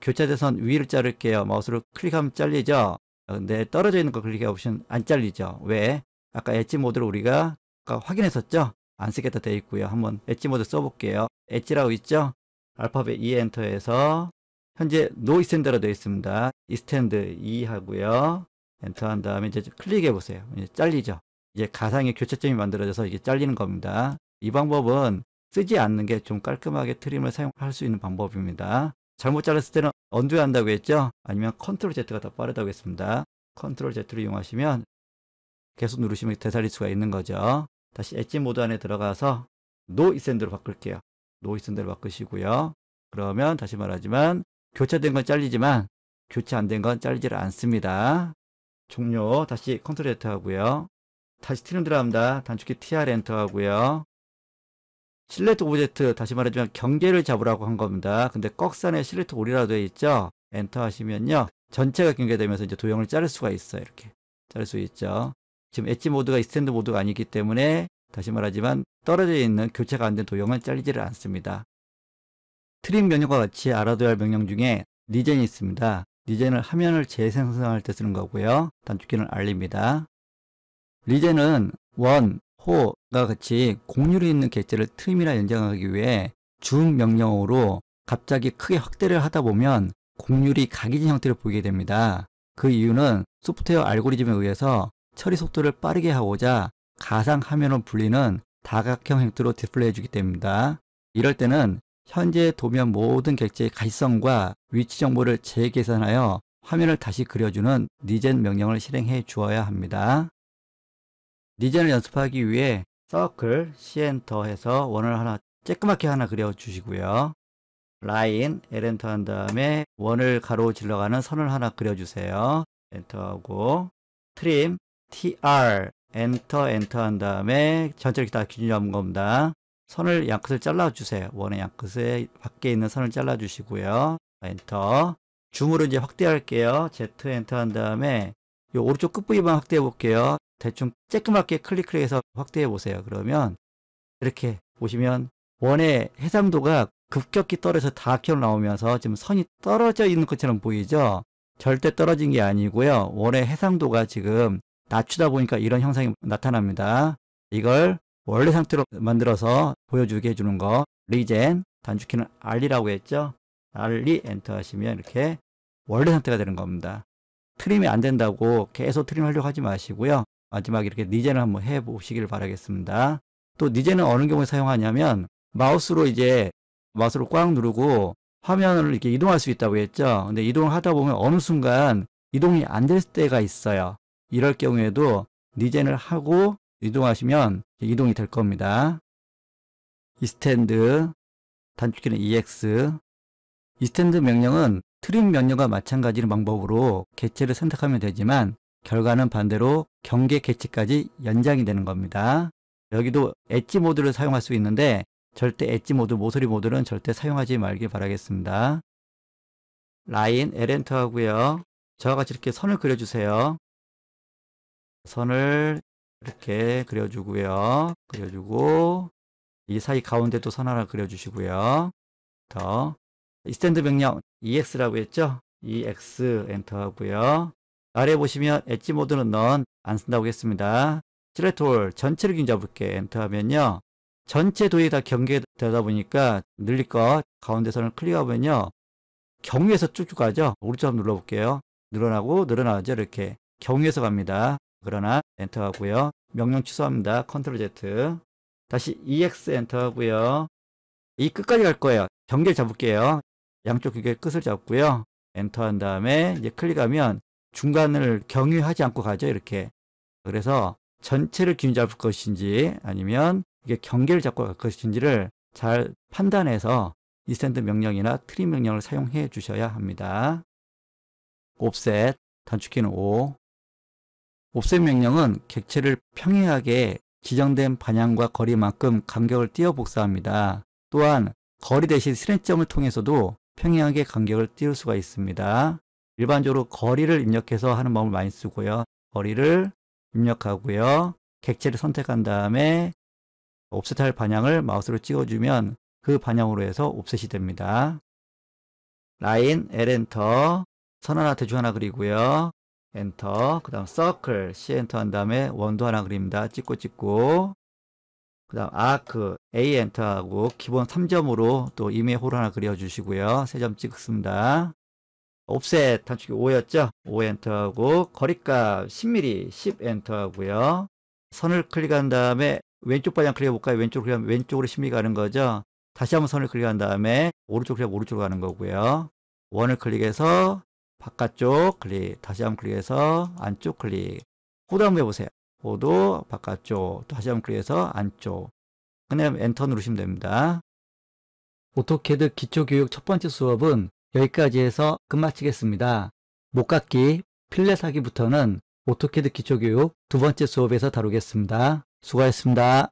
Speaker 1: 교차 대선 위를 자를게요. 마우스를 클릭하면 잘리죠. 아, 근데 떨어져 있는 거 클릭해 보시면 안 잘리죠. 왜? 아까 엣지 모드를 우리가 아까 확인했었죠? 안 쓰겠다 되어 있고요. 한번 엣지 모드 써볼게요. 엣지라고 있죠? 알파벳 E 엔터에서 현재 노 이스탠드로 되어 있습니다. 이스탠드 e, e 하고요. 엔터한 다음에 이제 클릭해 보세요. 이제 잘리죠. 이제 가상의 교차점이 만들어져서 이게 잘리는 겁니다. 이 방법은 쓰지 않는 게 좀 깔끔하게 트림을 사용할 수 있는 방법입니다. 잘못 잘랐을 때는 언두야 한다고 했죠? 아니면 컨트롤 Z가 더 빠르다고 했습니다. 컨트롤 Z를 이용하시면 계속 누르시면 되살릴 수가 있는 거죠. 다시 엣지 모드 안에 들어가서 노 이센드로 바꿀게요. 노 이센드로 바꾸시고요. 그러면 다시 말하지만 교체된 건 잘리지만 교체 안 된 건 잘리지를 않습니다. 종료 다시 컨트롤 Z 하고요. 다시 트림 들어갑니다. 단축키 TR 엔터 하고요. 실내트 오브젝트 다시 말하자면 경계를 잡으라고 한 겁니다. 근데 꺽산에 실내트 올이라도 되어 있죠. 엔터 하시면요. 전체가 경계되면서 이제 도형을 자를 수가 있어요. 이렇게 자를 수 있죠. 지금 엣지 모드가 스탠드 모드가 아니기 때문에 다시 말하지만 떨어져 있는 교체가 안 된 도형은 잘리지를 않습니다. 트림 명령과 같이 알아둬야 할 명령 중에 리젠이 있습니다. 리젠을 화면을 재생성할 때 쓰는 거고요. 단축키는 알립니다. 리젠은 원, 호가 같이 공유이 있는 객체를 틈이나 연장하기 위해 줌 명령어로 갑자기 크게 확대를 하다 보면 공률이 각이진 형태를 보이게 됩니다. 그 이유는 소프트웨어 알고리즘에 의해서 처리 속도를 빠르게 하고자 가상 화면으로 불리는 다각형 형태로 디스플레이해 주기 때문입니다. 이럴 때는 현재 도면 모든 객체의 가시성과 위치 정보를 재계산하여 화면을 다시 그려주는 니젠 명령을 실행해 주어야 합니다. 리젠을 연습하기 위해 서클 시 엔터해서 원을 하나 쬐끄맣게 하나 그려주시고요. 라인 L 엔터 한 다음에 원을 가로질러 가는 선을 하나 그려주세요. 엔터하고 트림 TR 엔터 엔터 한 다음에 전체 를다 기준 잡은 겁니다. 선을 양끝을 잘라주세요. 원의 양끝에 밖에 있는 선을 잘라주시고요. 엔터 줌으로 이제 확대할게요. Z 엔터 한 다음에 이 오른쪽 끝부위만 확대해 볼게요. 대충 쬐끄맣게 클릭을 해서 확대해 보세요. 그러면 이렇게 보시면 원의 해상도가 급격히 떨어져서 다 튀어나오면서 지금 선이 떨어져 있는 것처럼 보이죠? 절대 떨어진 게 아니고요. 원의 해상도가 지금 낮추다 보니까 이런 형상이 나타납니다. 이걸 원래 상태로 만들어서 보여주게 해주는 거 리젠 단축키는 알리라고 했죠? 알리 엔터 하시면 이렇게 원래 상태가 되는 겁니다. 트림이 안 된다고 계속 트림 하려고 하지 마시고요. 마지막 이렇게 니젠을 한번 해보시길 바라겠습니다. 또 니젠은 어느 경우에 사용하냐면 마우스로 이제 마우스로 꽉 누르고 화면을 이렇게 이동할 수 있다고 했죠. 근데 이동을 하다 보면 어느 순간 이동이 안 될 때가 있어요. 이럴 경우에도 니젠을 하고 이동하시면 이동이 될 겁니다. 이스탠드, 단축키는 EX. 이스탠드 명령은 트림 명령과 마찬가지인 방법으로 개체를 선택하면 되지만 결과는 반대로 경계 개치까지 연장이 되는 겁니다. 여기도 엣지 모드를 사용할 수 있는데 절대 엣지 모드, 모서리 모드는 절대 사용하지 말길 바라겠습니다. 라인 에렌터 하고요. 저와 같이 이렇게 선을 그려주세요. 선을 이렇게 그려주고요. 그려주고 이 사이 가운데도 선 하나 그려주시고요. 더 이스탠드 명령 EX라고 했죠? EX 엔터 하고요. 아래 보시면 엣지 모드는 넌 안 쓴다고 했습니다. 트레톨 전체를 긴잡을게 엔터하면요. 전체 도에다 경계되다 보니까 늘릴 것 가운데 선을 클릭하면요. 경위에서 쭉쭉 가죠. 오른쪽 눌러볼게요. 늘어나고 늘어나죠. 이렇게 경위에서 갑니다. 그러나 엔터하고요. 명령 취소합니다. 컨트롤 Z 다시 EX 엔터하고요. 이 끝까지 갈 거예요. 경계를 잡을게요. 양쪽 경계 끝을 잡고요. 엔터한 다음에 이제 클릭하면 중간을 경유하지 않고 가죠, 이렇게. 그래서 전체를 기잡을 것인지 아니면 이게 경계를 잡고 갈 것인지를 잘 판단해서 이센드 명령이나 트림 명령을 사용해 주셔야 합니다. 옵셋, 단축키는 5. 옵셋 명령은 객체를 평행하게 지정된 반향과 거리만큼 간격을 띄어 복사합니다. 또한 거리 대신 스레점을 통해서도 평행하게 간격을 띄울 수가 있습니다. 일반적으로 거리를 입력해서 하는 방법을 많이 쓰고요. 거리를 입력하고요. 객체를 선택한 다음에 옵셋할 방향을 마우스로 찍어주면 그 방향으로 해서 옵셋이 됩니다. 라인, L 엔터, 선 하나, 대중 하나 그리고요. 엔터, 그 다음 서클, C 엔터 한 다음에 원도 하나 그립니다. 찍고 찍고 그 다음 아크, A 엔터하고 기본 3점으로 또 임의 홀 하나 그려주시고요. 3점 찍습니다. 옵셋 단축이 5였죠? 5 엔터하고 거리값 10mm 10 엔터하고요. 선을 클릭한 다음에 왼쪽 방향 클릭해 볼까요? 왼쪽 클릭하면 왼쪽으로 10mm 가는 거죠. 다시 한번 선을 클릭한 다음에 오른쪽 클릭하면 오른쪽으로 가는 거고요. 원을 클릭해서 바깥쪽 클릭, 다시 한번 클릭해서 안쪽 클릭. 호도 한번 해보세요. 호도 바깥쪽, 다시 한번 클릭해서 안쪽. 그냥 엔터 누르시면 됩니다. 오토캐드 기초교육 첫 번째 수업은 여기까지 해서 끝마치겠습니다. 목각기, 필렛하기부터는 오토캐드 기초교육 두 번째 수업에서 다루겠습니다. 수고하셨습니다.